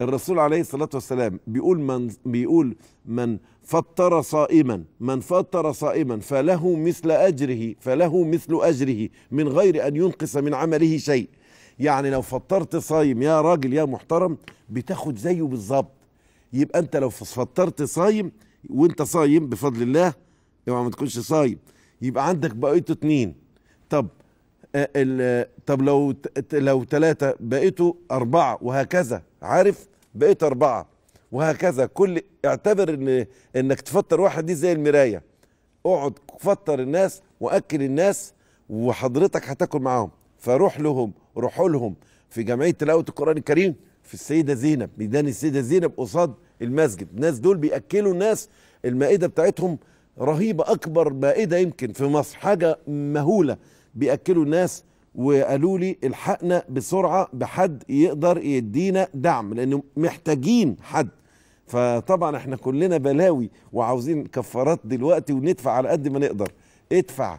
الرسول عليه الصلاة والسلام بيقول من بيقول من فطر صائما من فطر صائما فله مثل أجره فله مثل أجره من غير أن ينقص من عمله شيء يعني لو فطرت صايم يا راجل يا محترم بتاخد زيه بالظبط يبقى انت لو فطرت صايم وانت صايم بفضل الله اوعى ما تكونش صايم يبقى عندك بقيته اتنين طب آه، طب لو لو ثلاثة بقيتوا أربعة وهكذا عارف بقيت أربعة وهكذا كل اعتبر ان انك تفطر واحد دي زي المراية اقعد فطر الناس واكل الناس وحضرتك هتاكل معاهم فروح لهم روحوا لهم في جمعيه تلاوه القران الكريم في السيده زينب ميدان السيده زينب قصاد المسجد الناس دول بياكلوا الناس المائده بتاعتهم رهيبه اكبر مائده يمكن في مصر حاجه مهوله بياكلوا الناس وقالوا لي الحقنا بسرعه بحد يقدر يدينا دعم لان محتاجين حد فطبعا احنا كلنا بلاوي وعاوزين كفارات دلوقتي وندفع على قد ما نقدر ادفع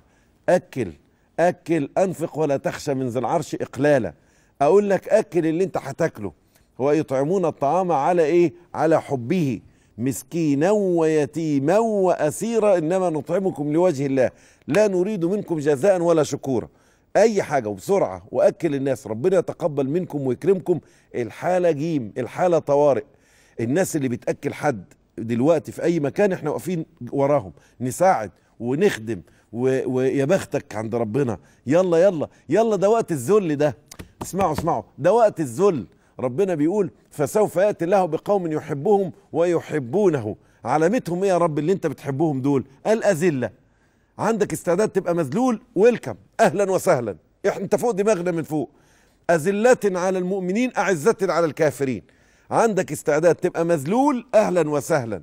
اكل اكل انفق ولا تخشى من ذي العرش اقلالا اقول لك اكل اللي انت هتاكله هو يطعمون الطعام على ايه على حبه مسكينا ويتيما واسيرا انما نطعمكم لوجه الله لا نريد منكم جزاء ولا شكورا اي حاجه وبسرعه واكل الناس ربنا يتقبل منكم ويكرمكم الحاله جيم الحاله طوارئ الناس اللي بتاكل حد دلوقتي في اي مكان احنا واقفين وراهم نساعد ونخدم ويا بختك عند ربنا يلا يلا يلا ده وقت الذل ده اسمعوا اسمعوا ده وقت الذل ربنا بيقول فسوف ياتي الله بقوم يحبهم ويحبونه علامتهم ايه يا رب اللي انت بتحبهم دول الاذله عندك استعداد تبقى مذلول ويلكم اهلا وسهلا انت فوق دماغنا من فوق أذلة على المؤمنين أعزة على الكافرين عندك استعداد تبقى مذلول أهلا وسهلا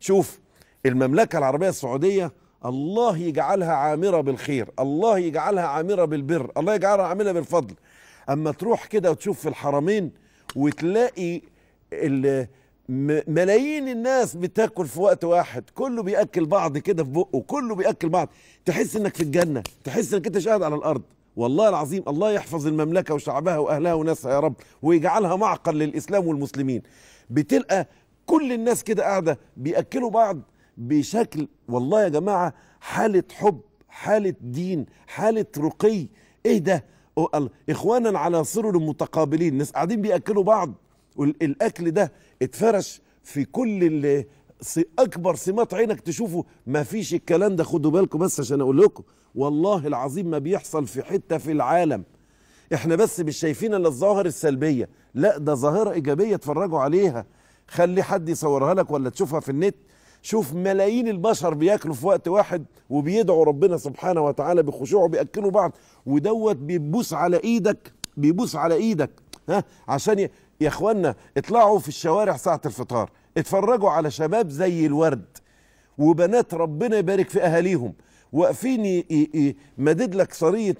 شوف المملكة العربية السعودية الله يجعلها عامرة بالخير الله يجعلها عامرة بالبر الله يجعلها عاملة بالفضل أما تروح كده وتشوف في الحرمين وتلاقي ملايين الناس بتاكل في وقت واحد كله بياكل بعض كده في بقه كله بياكل بعض تحس انك في الجنه تحس انك انت شاهد على الارض والله العظيم الله يحفظ المملكه وشعبها واهلها وناسها يا رب ويجعلها معقل للاسلام والمسلمين بتلقى كل الناس كده قاعده بياكلوا بعض بشكل والله يا جماعه حاله حب حاله دين حاله رقي ايه ده اخوانا على سرر متقابلين ناس قاعدين بياكلوا بعض والاكل ده اتفرش في كل اللي اكبر سمات عينك تشوفه ما فيش الكلام ده خدوا بالكم بس عشان اقول لكم والله العظيم ما بيحصل في حته في العالم احنا بس مش شايفين الا الظواهر السلبيه لا ده ظاهره ايجابيه اتفرجوا عليها خلي حد يصورها لك ولا تشوفها في النت شوف ملايين البشر بياكلوا في وقت واحد وبيدعوا ربنا سبحانه وتعالى بخشوع وبياكلوا بعض ودوت بيبوس على ايدك بيبوس على ايدك ها عشان ي... يا اخوانا اطلعوا في الشوارع ساعه الفطار اتفرجوا على شباب زي الورد وبنات ربنا يبارك في اهاليهم واقفين مدد لك صريه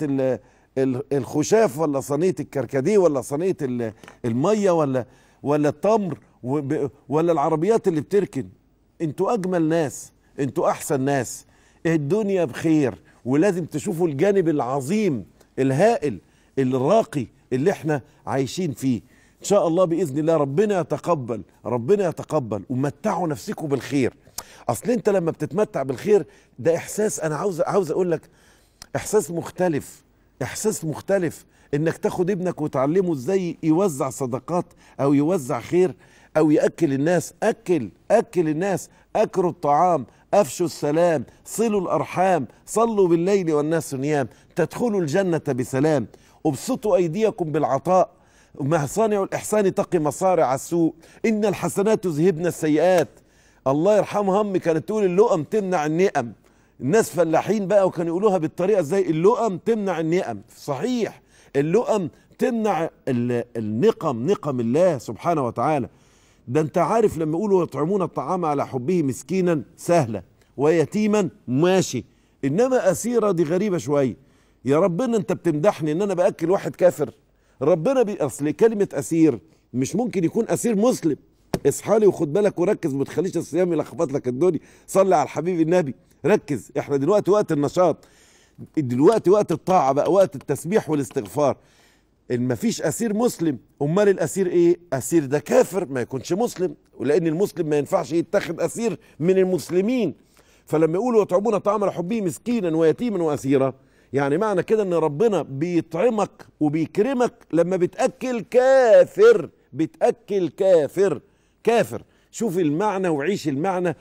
الخشاف ولا صينيه الكركديه ولا صينيه الميه ولا ولا التمر ولا العربيات اللي بتركن انتوا اجمل ناس انتوا احسن ناس الدنيا بخير ولازم تشوفوا الجانب العظيم الهائل الراقي اللي احنا عايشين فيه ان شاء الله باذن الله ربنا يتقبل ربنا يتقبل ومتعوا نفسكم بالخير اصل انت لما بتتمتع بالخير ده احساس انا عاوز عاوز اقول لك احساس مختلف احساس مختلف انك تاخد ابنك وتعلمه ازاي يوزع صدقات او يوزع خير او ياكل الناس اكل اكل الناس اكلوا الطعام افشوا السلام صلوا الارحام صلوا بالليل والناس نيام تدخلوا الجنه بسلام ابسطوا ايديكم بالعطاء ما صانع الاحسان تقي مصارع السوء ان الحسنات تذهبن السيئات الله يرحمها امي كانت تقول اللقم تمنع النئم الناس فلاحين بقى وكانوا يقولوها بالطريقه ازاي اللقم تمنع النئم صحيح اللقم تمنع النقم نقم الله سبحانه وتعالى ده انت عارف لما يقولوا يطعمون الطعام على حبه مسكينا سهلة ويتيما ماشي انما اسيرة دي غريبة شوية يا ربنا انت بتمدحني ان انا باكل واحد كافر ربنا بي... اصل كلمة اسير مش ممكن يكون اسير مسلم اصحى لي وخد بالك وركز ما تخليش الصيام يلخبط لك الدنيا صلي على الحبيب النبي ركز احنا دلوقتي وقت النشاط دلوقتي وقت الطاعة بقى وقت التسبيح والاستغفار ان مفيش اسير مسلم امال الاسير ايه اسير ده كافر ما يكونش مسلم ولان المسلم ما ينفعش يتخذ اسير من المسلمين فلما يقولوا يطعمون طعام حبه مسكينا ويتيما واسيرا يعني معنى كده ان ربنا بيطعمك وبيكرمك لما بتاكل كافر بتاكل كافر كافر شوف المعنى وعيش المعنى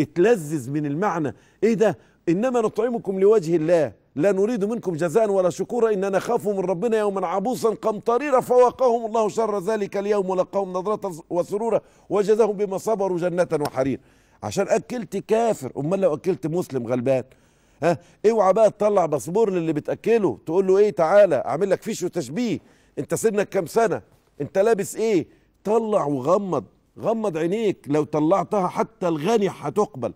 اتلذذ من المعنى ايه ده انما نطعمكم لوجه الله لا نريد منكم جزاء ولا شكورا إننا نخاف من ربنا يوما عبوسا قمطريرا فوقاهم الله شر ذلك اليوم ولقاهم نظرة وسرورا وجزاهم بما صبروا جنة وحرير عشان أكلت كافر أمال لو أكلت مسلم غلبان ها اوعى بقى تطلع باسبور للي بتاكله تقول له ايه تعالى اعمل لك فيش وتشبيه انت سنك كام سنه انت لابس ايه طلع وغمض غمض عينيك لو طلعتها حتى الغني هتقبل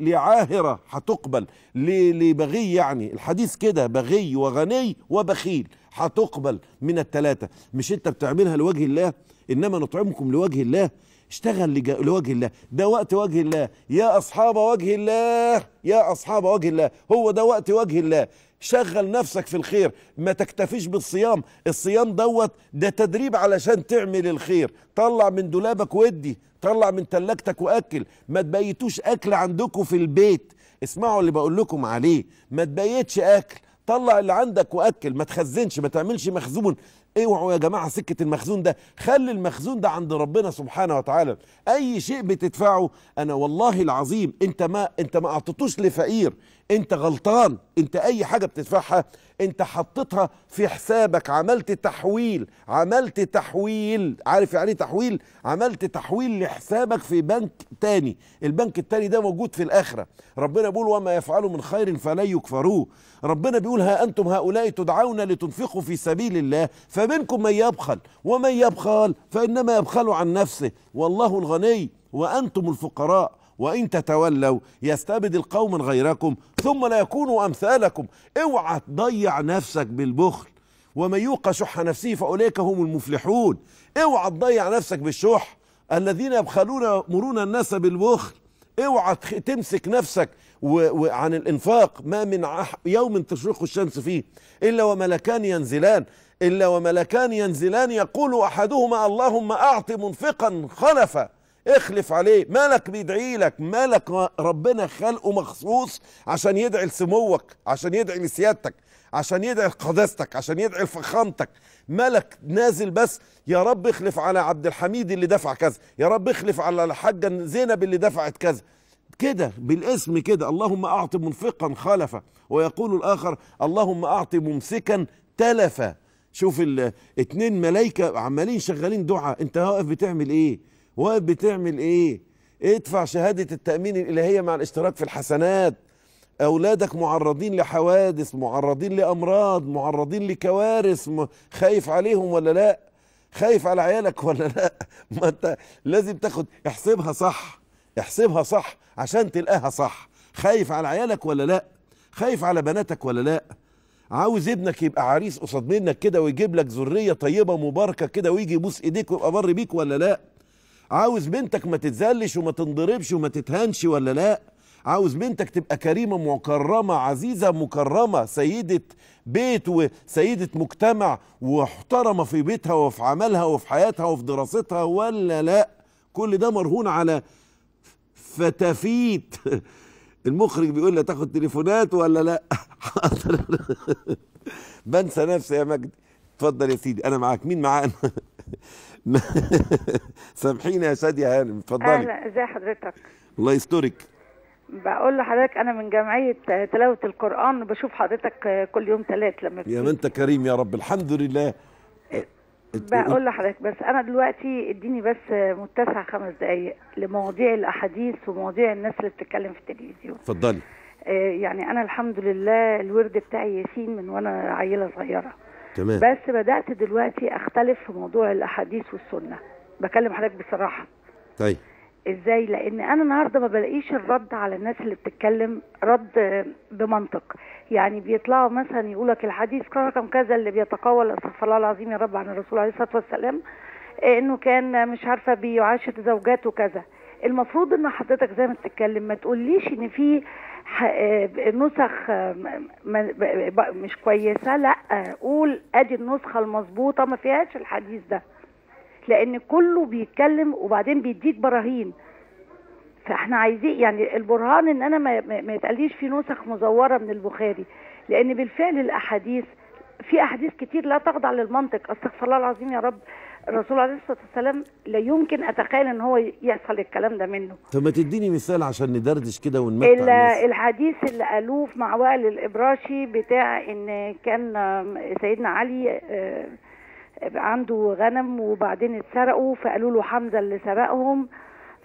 لعاهرة هتقبل لبغي يعني الحديث كده بغي وغني وبخيل هتقبل من الثلاثه مش انت بتعملها لوجه الله انما نطعمكم لوجه الله اشتغل لوجه الله ده وقت وجه الله يا اصحاب وجه الله يا اصحاب وجه الله هو ده وقت وجه الله شغل نفسك في الخير ما تكتفيش بالصيام الصيام دوت ده تدريب علشان تعمل الخير طلع من دولابك ودي طلع من تلاجتك واكل ما تبيتوش اكل عندكم في البيت اسمعوا اللي بقول لكم عليه ما تبيتش اكل طلع اللي عندك واكل ما تخزنش ما تعملش مخزون اوعوا يا جماعه سكه المخزون ده خلي المخزون ده عند ربنا سبحانه وتعالى اي شيء بتدفعه انا والله العظيم انت ما انت ما اعطيتوش لفقير انت غلطان انت اي حاجه بتدفعها انت حطيتها في حسابك عملت تحويل عملت تحويل عارف يعني إيه تحويل عملت تحويل لحسابك في بنك تاني البنك التاني ده موجود في الاخره ربنا بيقول وما يفعلوا من خير فلن يكفروه ربنا بيقول ها انتم هؤلاء تدعون لتنفقوا في سبيل الله فمنكم من يبخل ومن يبخل فانما يبخل عن نفسه والله الغني وانتم الفقراء وإن تتولوا يستبدل قوما غيركم ثم لا يكونوا أمثالكم اوعى تضيع نفسك بالبخل ومن يوق شح نفسه فأولئك هم المفلحون اوعى تضيع نفسك بالشح الذين يبخلون يأمرون الناس بالبخل اوعى تمسك نفسك وعن الانفاق ما من يوم تشرق الشمس فيه الا وملكان ينزلان الا وملكان ينزلان يقول احدهما اللهم اعط منفقا خلفا اخلف عليه ملك بيدعي لك ملك ربنا خلقه مخصوص عشان يدعي لسموك عشان يدعي لسيادتك عشان يدعي لقداستك عشان يدعي لفخامتك ملك نازل بس يا رب اخلف على عبد الحميد اللي دفع كذا يا رب اخلف على الحاجة زينب اللي دفعت كذا كده بالاسم كده اللهم اعط منفقا خلفا ويقول الاخر اللهم اعط ممسكا تلفا شوف الاتنين ملايكه عمالين شغالين دعاء انت واقف بتعمل ايه وبتعمل ايه ادفع شهادة التأمين الإلهية مع الاشتراك في الحسنات أولادك معرضين لحوادث معرضين لأمراض معرضين لكوارث خايف عليهم ولا لا خايف على عيالك ولا لا ما انت لازم تاخد احسبها صح احسبها صح عشان تلقاها صح خايف على عيالك ولا لا خايف على بناتك ولا لا عاوز ابنك يبقى عريس قصاد منك كده ويجيب لك ذريه طيبه مباركه كده ويجي يبوس ايديك ويبقى بر بيك ولا لا عاوز بنتك ما تتذلش وما تنضربش وما تتهانش ولا لا عاوز بنتك تبقى كريمة مكرمة عزيزة مكرمة سيدة بيت وسيدة مجتمع ومحترمة في بيتها وفي عملها وفي حياتها وفي دراستها ولا لا كل ده مرهون على فتافيت المخرج بيقول لي تاخد تليفونات ولا لا بنسى نفسي يا مجدي اتفضل يا سيدي انا معاك مين معانا سامحيني يا شادية هانم اتفضلي اهلا ازي حضرتك الله يسترك بقول لحضرتك انا من جمعيه تلاوه القران بشوف حضرتك كل يوم ثلاث لما يا ما انت كريم يا رب الحمد لله إيه، أه، أه، بقول لحضرتك بس انا دلوقتي اديني بس متسع خمس دقائق لمواضيع الاحاديث ومواضيع الناس اللي بتتكلم في التلفزيون اتفضلي إيه، يعني انا الحمد لله الورد بتاعي ياسين من وانا عيله صغيره تمام بس بدات دلوقتي اختلف في موضوع الاحاديث والسنه بكلم حضرتك بصراحه طيب ازاي لان انا النهارده ما بلاقيش الرد على الناس اللي بتتكلم رد بمنطق يعني بيطلعوا مثلا يقول لك الحديث رقم كذا اللي بيتقول استغفر الله العظيم يا رب عن الرسول عليه الصلاه والسلام انه كان مش عارفه بيعاشر زوجاته كذا المفروض ان حضرتك زي ما بتتكلم ما تقوليش ان في آه، نسخ آه، مش كويسه لا آه، قول ادي النسخه المظبوطه ما فيهاش الحديث ده لان كله بيتكلم وبعدين بيديك براهين فاحنا عايزين يعني البرهان ان انا ما يتقاليش في نسخ مزوره من البخاري لان بالفعل الاحاديث في احاديث كتير لا تخضع للمنطق استغفر الله العظيم يا رب الرسول عليه الصلاه والسلام لا يمكن اتخيل ان هو يحصل الكلام ده منه طب ما تديني مثال عشان ندردش كده ونمتع الناس الحديث اللي قالوه مع وائل الابراشي بتاع ان كان سيدنا علي آه، عنده غنم وبعدين اتسرقوا فقالوا له حمزه اللي سرقهم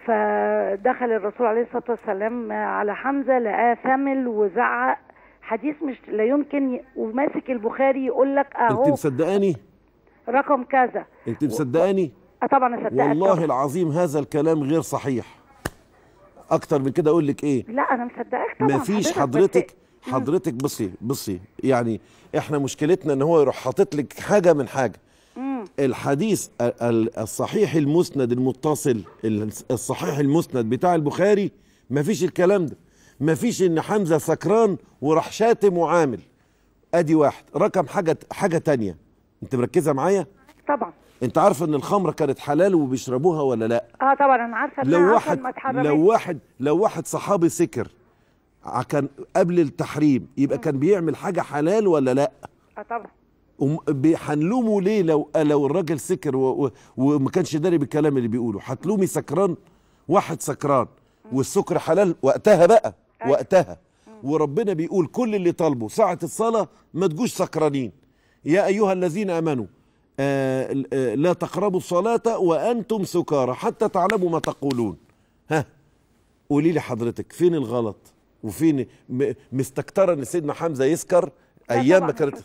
فدخل الرسول عليه الصلاه والسلام على حمزه لقاه ثمل وزعق حديث مش لا يمكن وماسك البخاري يقول لك اهو انت مصدقاني رقم كذا انت مصدقاني و... طبعا اصدقك والله طبعا. العظيم هذا الكلام غير صحيح اكتر من كده اقول لك ايه لا انا مصدقك طبعا مفيش حضرتك إيه؟ حضرتك بصي بصي يعني احنا مشكلتنا ان هو يروح حاطط لك حاجه من حاجه مم. الحديث الصحيح المسند المتصل الصحيح المسند بتاع البخاري مفيش الكلام ده مفيش ان حمزه سكران وراح شاتم وعامل ادي واحد رقم حاجه حاجه تانية انت مركزه معايا طبعا انت عارفه ان الخمره كانت حلال وبيشربوها ولا لا اه طبعا انا عارفه لو واحد ما لو واحد لو واحد صحابي سكر كان قبل التحريم يبقى كان بيعمل حاجه حلال ولا لا اه طبعا هنلومه ليه لو لو الراجل سكر وما كانش داري بالكلام اللي بيقوله هتلومي سكران واحد سكران والسكر حلال وقتها بقى أيوة. وقتها وربنا بيقول كل اللي طالبه ساعه الصلاه ما تجوش سكرانين يا أيها الذين آمنوا آه، آه، لا تقربوا الصلاة وأنتم سكارى حتى تعلموا ما تقولون ها قولي لي حضرتك فين الغلط وفين مستكترة ان سيدنا حمزة يسكر ايام ما كانت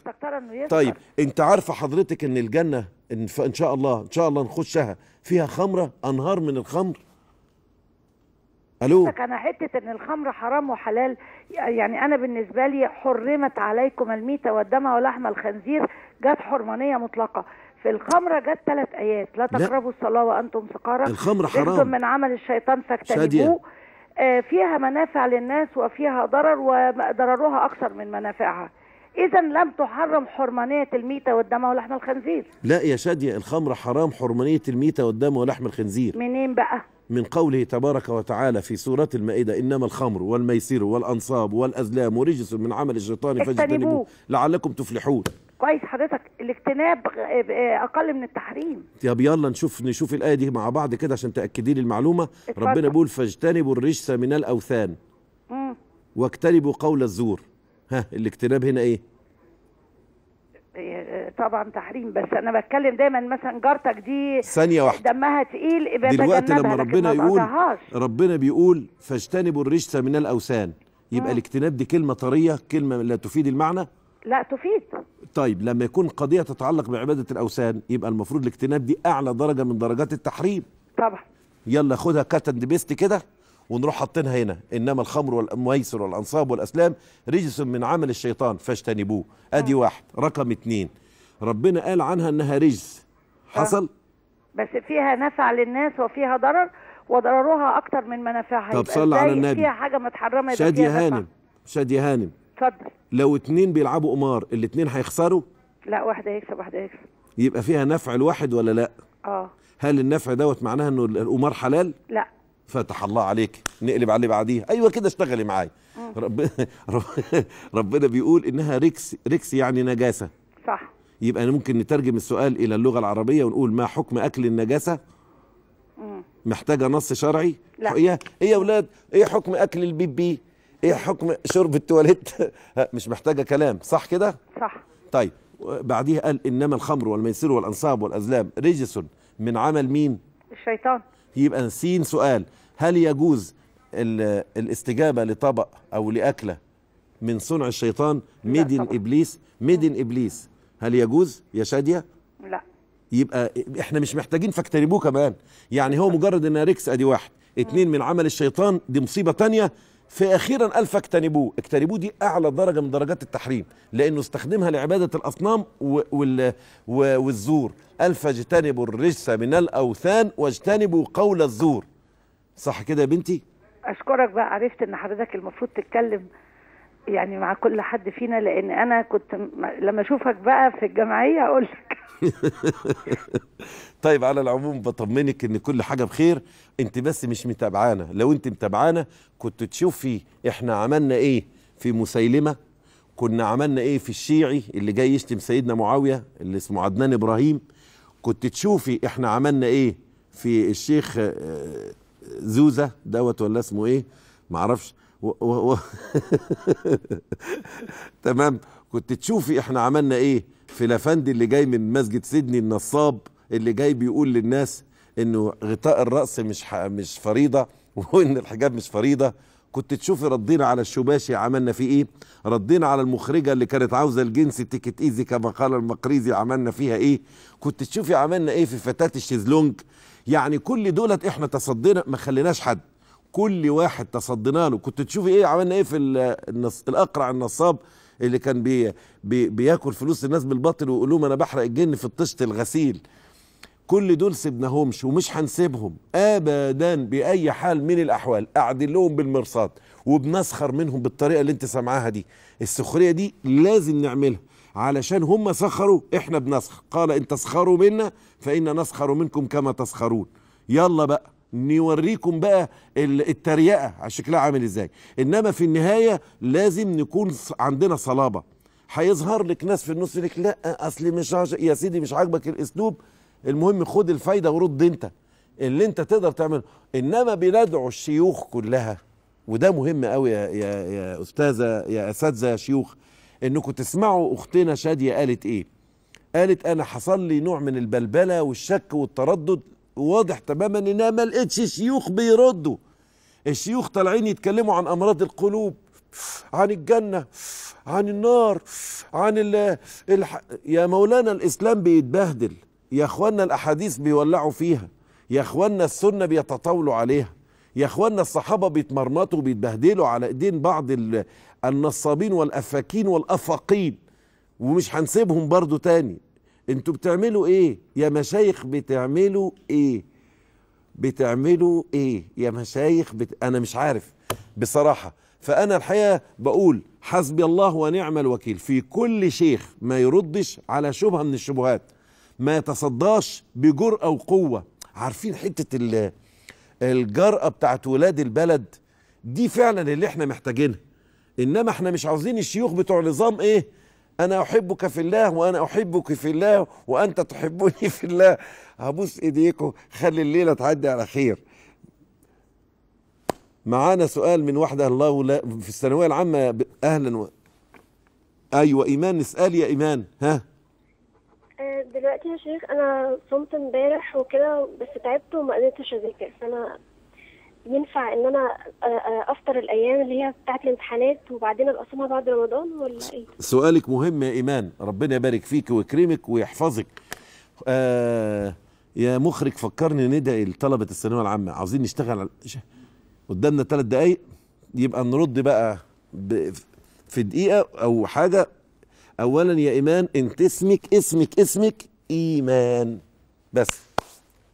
طيب انت عارفه حضرتك ان الجنه إن, ان شاء الله ان شاء الله نخشها فيها خمره انهار من الخمر الو انا حته ان الخمر حرام وحلال يعني انا بالنسبه لي حرمت عليكم الميته والدم ولحم الخنزير جت حرمانيه مطلقه في الخمرة جت ثلاث آيات لا تقربوا الصلاة وأنتم سقارى الخمر حرام من عمل الشيطان فاجتنبوه آه، فيها منافع للناس وفيها ضرر وضررها أكثر من منافعها إذا لم تحرم حرمانية الميتة والدم ولحم الخنزير لا يا شادية الخمر حرام حرمانية الميتة والدم ولحم الخنزير منين بقى؟ من قوله تبارك وتعالى في سورة المائدة إنما الخمر والميسير والأنصاب والأزلام ورجس من عمل الشيطان فاجتنبوه لعلكم تفلحون كويس حضرتك الاجتناب آه، آه، اقل من التحريم طب يلا نشوف نشوف الايه دي مع بعض كده عشان تاكدي لي المعلومه اتفضل. ربنا بيقول فاجتنبوا الرجس من الاوثان واجتنبوا قول الزور ها الاجتناب هنا ايه طبعا تحريم بس انا بتكلم دايما مثلا جارتك دي ثانيه واحده دمها تقيل دلوقتي لما ربنا يقول ربنا بيقول فاجتنبوا الرجس من الاوثان يبقى الاجتناب دي كلمه طريه كلمه لا تفيد المعنى لا تفيد طيب لما يكون قضيه تتعلق بعباده الاوثان يبقى المفروض الاجتناب دي اعلى درجه من درجات التحريم طبعا يلا خدها كات دي بيست كده ونروح حاطينها هنا انما الخمر والميسر والانصاب والاسلام رجس من عمل الشيطان فاجتنبوه ادي آه. واحد رقم اتنين ربنا قال عنها انها رجس آه. حصل بس فيها نفع للناس وفيها ضرر وضررها اكتر من منافعها طب صل على النبي فيها حاجه متحرمه شادية هانم شادية هانم اتفضل لو اتنين بيلعبوا قمار الاتنين هيخسروا لا واحد هيكسب واحد هيكسب يبقى فيها نفع الواحد ولا لا اه هل النفع دوت معناها انه القمار حلال لا فتح الله عليك نقلب على اللي بعديها ايوه كده اشتغلي معايا رب... رب... ربنا بيقول انها ركس ركس يعني نجاسه صح يبقى ممكن نترجم السؤال الى اللغه العربيه ونقول ما حكم اكل النجاسه محتاجه نص شرعي لا ايه ايه يا اولاد ايه حكم اكل البيبي ايه حكم شرب التواليت مش محتاجه كلام صح كده صح طيب بعديها قال انما الخمر والميسر والانصاب والازلام رجس من عمل مين الشيطان يبقى نسين سؤال هل يجوز الاستجابة لطبق أو لأكلة من صنع الشيطان ميدن إبليس ميدن إبليس هل يجوز يا شادية لا يبقى احنا مش محتاجين فاكتربوه كمان يعني هو مجرد ان ريكس ادي واحد اتنين من عمل الشيطان دي مصيبة تانية فاخيرا قال فاجتنبوه اجتنبوه دي اعلى درجه من درجات التحريم لانه استخدمها لعباده الاصنام والزور قال فاجتنبوا الرجس من الاوثان واجتنبوا قول الزور صح كده يا بنتي اشكرك بقى عرفت ان حضرتك المفروض تتكلم يعني مع كل حد فينا لان انا كنت لما اشوفك بقى في الجمعيه اقول لك طيب على العموم بطمنك ان كل حاجه بخير انت بس مش متابعانا لو انت متابعانا كنت تشوفي احنا عملنا ايه في مسيلمه كنا عملنا ايه في الشيعي اللي جاي يشتم سيدنا معاويه اللي اسمه عدنان ابراهيم كنت تشوفي احنا عملنا ايه في الشيخ آه، زوزه دوت ولا اسمه ايه معرفش و... و... و... تمام كنت تشوفي احنا عملنا ايه في الافندي اللي جاي من مسجد سيدني النصاب اللي جاي بيقول للناس انه غطاء الراس مش ح... مش فريضه وان الحجاب مش فريضه كنت تشوفي ردينا على الشباشي عملنا فيه ايه ردينا على المخرجه اللي كانت عاوزه الجنس تيكت ايزي كما قال المقريزي عملنا فيها ايه كنت تشوفي عملنا ايه في فتاه الشيزلونج يعني كل دولت احنا تصدينا ما خليناش حد كل واحد تصدينا له كنت تشوفي ايه عملنا ايه في النص... الاقرع النصاب اللي كان بي... بي... بياكل فلوس الناس بالباطل ويقول لهم انا بحرق الجن في الطشت الغسيل كل دول سيبناهمش ومش هنسيبهم ابدا باي حال من الاحوال اعدل لهم بالمرصاد وبنسخر منهم بالطريقه اللي انت سامعاها دي السخريه دي لازم نعملها علشان هم سخروا احنا بنسخر قال ان تسخروا منا فإن نسخر منكم كما تسخرون يلا بقى نوريكم بقى التريقه على شكلها عامل ازاي انما في النهايه لازم نكون عندنا صلابه هيظهر لك ناس في النص لك لا اصل مش عش... يا سيدي مش عاجبك الاسلوب المهم خد الفايده ورد انت اللي انت تقدر تعمله انما بندعو الشيوخ كلها وده مهم قوي يا يا يا استاذه يا اساتذه يا شيوخ انكم تسمعوا اختنا شاديه قالت ايه قالت انا حصل لي نوع من البلبله والشك والتردد واضح تماما انها ما لقيتش شيوخ بيردوا الشيوخ طالعين يتكلموا عن امراض القلوب عن الجنة عن النار عن ال... الح... يا مولانا الإسلام بيتبهدل يا أخوانا الأحاديث بيولعوا فيها يا أخوانا السنة بيتطاولوا عليها يا أخوانا الصحابة بيتمرمطوا وبيتبهدلوا على إيدين بعض ال... النصابين والأفاكين والأفاقين ومش هنسيبهم برضو تاني انتوا بتعملوا ايه يا مشايخ بتعملوا ايه بتعملوا ايه يا مشايخ بت... انا مش عارف بصراحه فانا الحقيقه بقول حسبي الله ونعم الوكيل في كل شيخ ما يردش على شبهه من الشبهات ما يتصداش بجرأة وقوة عارفين حتة الجرأة بتاعت ولاد البلد دي فعلا اللي احنا محتاجينها انما احنا مش عاوزين الشيوخ بتوع نظام ايه انا احبك في الله وانا احبك في الله وانت تحبني في الله هبوس ايديكم خلي الليله تعدي على خير معانا سؤال من واحده الله لا في الثانويه العامه اهلا و... ايوه ايمان نسال يا ايمان ها آه، دلوقتي يا شيخ انا صمت امبارح وكده بس تعبت وما قدرتش اذاكر فانا ينفع ان انا آه، آه، افطر الايام اللي هي بتاعت الامتحانات وبعدين ابقى اصومها بعد رمضان ولا ايه؟ سؤالك مهم يا ايمان ربنا يبارك فيك ويكرمك ويحفظك. آه يا مخرج فكرني ندعي لطلبه الثانويه العامه عاوزين نشتغل على قدامنا ثلاث دقائق يبقى نرد بقى ب... في دقيقه او حاجه اولا يا ايمان انت اسمك اسمك اسمك ايمان بس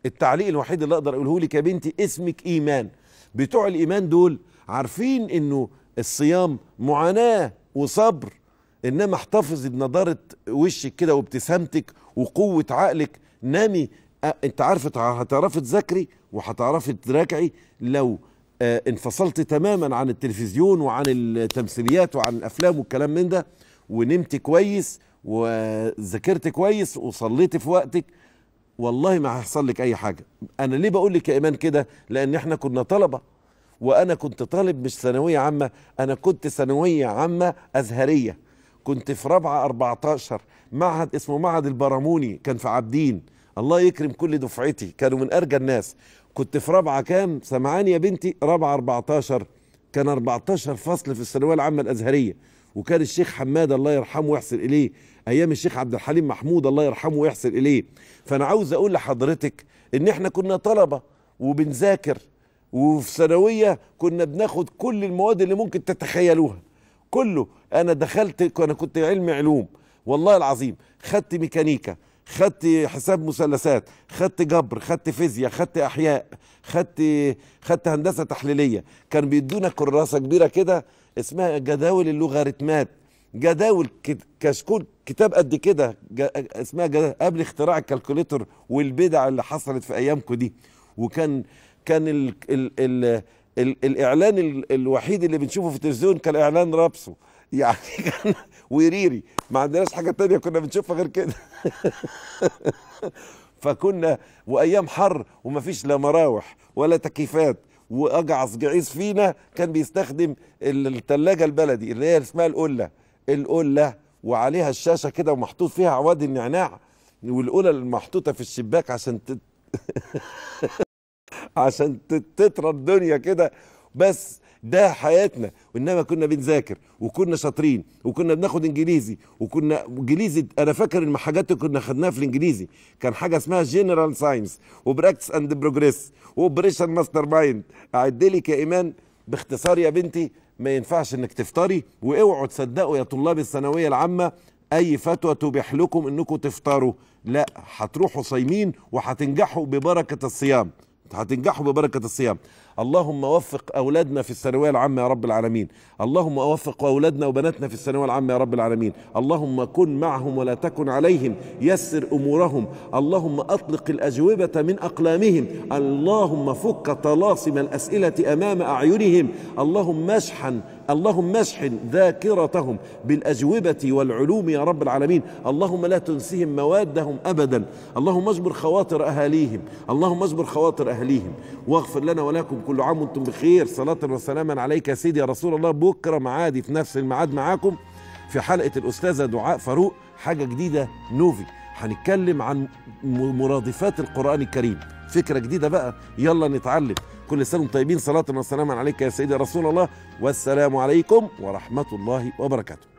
التعليق الوحيد اللي اقدر اقوله لك يا بنتي اسمك ايمان بتوع الايمان دول عارفين انه الصيام معاناه وصبر انما احتفظي بنضاره وشك كده وابتسامتك وقوه عقلك نامي أه انت عارفه هتعرفي تذاكري وهتعرفي تراجعي لو أه انفصلت تماما عن التلفزيون وعن التمثيليات وعن الافلام والكلام من ده ونمت كويس وذاكرت كويس وصليت في وقتك والله ما هيحصل لك اي حاجه انا ليه بقول لك يا ايمان كده لان احنا كنا طلبه وانا كنت طالب مش ثانويه عامه انا كنت ثانويه عامه ازهريه كنت في رابعه 14 معهد اسمه معهد البراموني كان في عابدين الله يكرم كل دفعتي كانوا من ارجى الناس كنت في رابعه كام سمعاني يا بنتي رابعه 14 كان 14 فصل في الثانويه العامه الازهريه وكان الشيخ حماد الله يرحمه ويحسن اليه ايام الشيخ عبد الحليم محمود الله يرحمه ويحسن اليه فانا عاوز اقول لحضرتك ان احنا كنا طلبه وبنذاكر وفي ثانويه كنا بناخد كل المواد اللي ممكن تتخيلوها كله انا دخلت انا كنت علمي علوم والله العظيم خدت ميكانيكا خدت حساب مثلثات خدت جبر خدت فيزياء خدت احياء خدت خدت هندسه تحليليه كان بيدونا كراسه كبيره كده اسمها جداول اللوغاريتمات جداول كشكول كتاب قد كده اسمها جداول قبل اختراع الكالكوليتر والبدع اللي حصلت في ايامكم دي وكان كان الـ الـ الـ الـ الاعلان الوحيد اللي بنشوفه في التلفزيون كان اعلان رابسو يعني كان وريري ما عندناش حاجه تانية كنا بنشوفها غير كده فكنا وايام حر ومفيش لا مراوح ولا تكييفات واجعص جعيص فينا كان بيستخدم التلاجة البلدي اللي هي اسمها القله القله وعليها الشاشه كده ومحطوط فيها عواد النعناع والقله المحطوطه في الشباك عشان تت... عشان تترى الدنيا كده بس ده حياتنا وانما كنا بنذاكر وكنا شاطرين وكنا بناخد انجليزي وكنا انجليزي انا فاكر ان حاجات كنا خدناها في الانجليزي كان حاجه اسمها جنرال ساينس وبراكتس اند بروجريس واوبريشن ماستر مايند اعد لك يا ايمان باختصار يا بنتي ما ينفعش انك تفطري واوعوا تصدقوا يا طلاب الثانويه العامه اي فتوى تبيح لكم انكم تفطروا لا هتروحوا صايمين وهتنجحوا ببركه الصيام هتنجحوا ببركه الصيام اللهم وفق اولادنا في الثانويه العامه يا رب العالمين اللهم وفق اولادنا وبناتنا في الثانويه العامه يا رب العالمين اللهم كن معهم ولا تكن عليهم يسر امورهم اللهم اطلق الاجوبه من اقلامهم اللهم فك طلاسم الاسئله امام اعينهم اللهم اشحن اللهم اشحن ذاكرتهم بالأجوبة والعلوم يا رب العالمين اللهم لا تنسهم موادهم أبدا اللهم اجبر خواطر أهاليهم اللهم اجبر خواطر أهليهم واغفر لنا ولكم كل عام وانتم بخير صلاة وسلاما عليك يا سيدي يا رسول الله بكرة معادي في نفس الميعاد معاكم في حلقة الأستاذة دعاء فاروق حاجة جديدة نوفي هنتكلم عن مرادفات القرآن الكريم فكرة جديدة بقى يلا نتعلم كل سنة طيبين صلاة وسلاما عليك يا سيدي رسول الله والسلام عليكم ورحمة الله وبركاته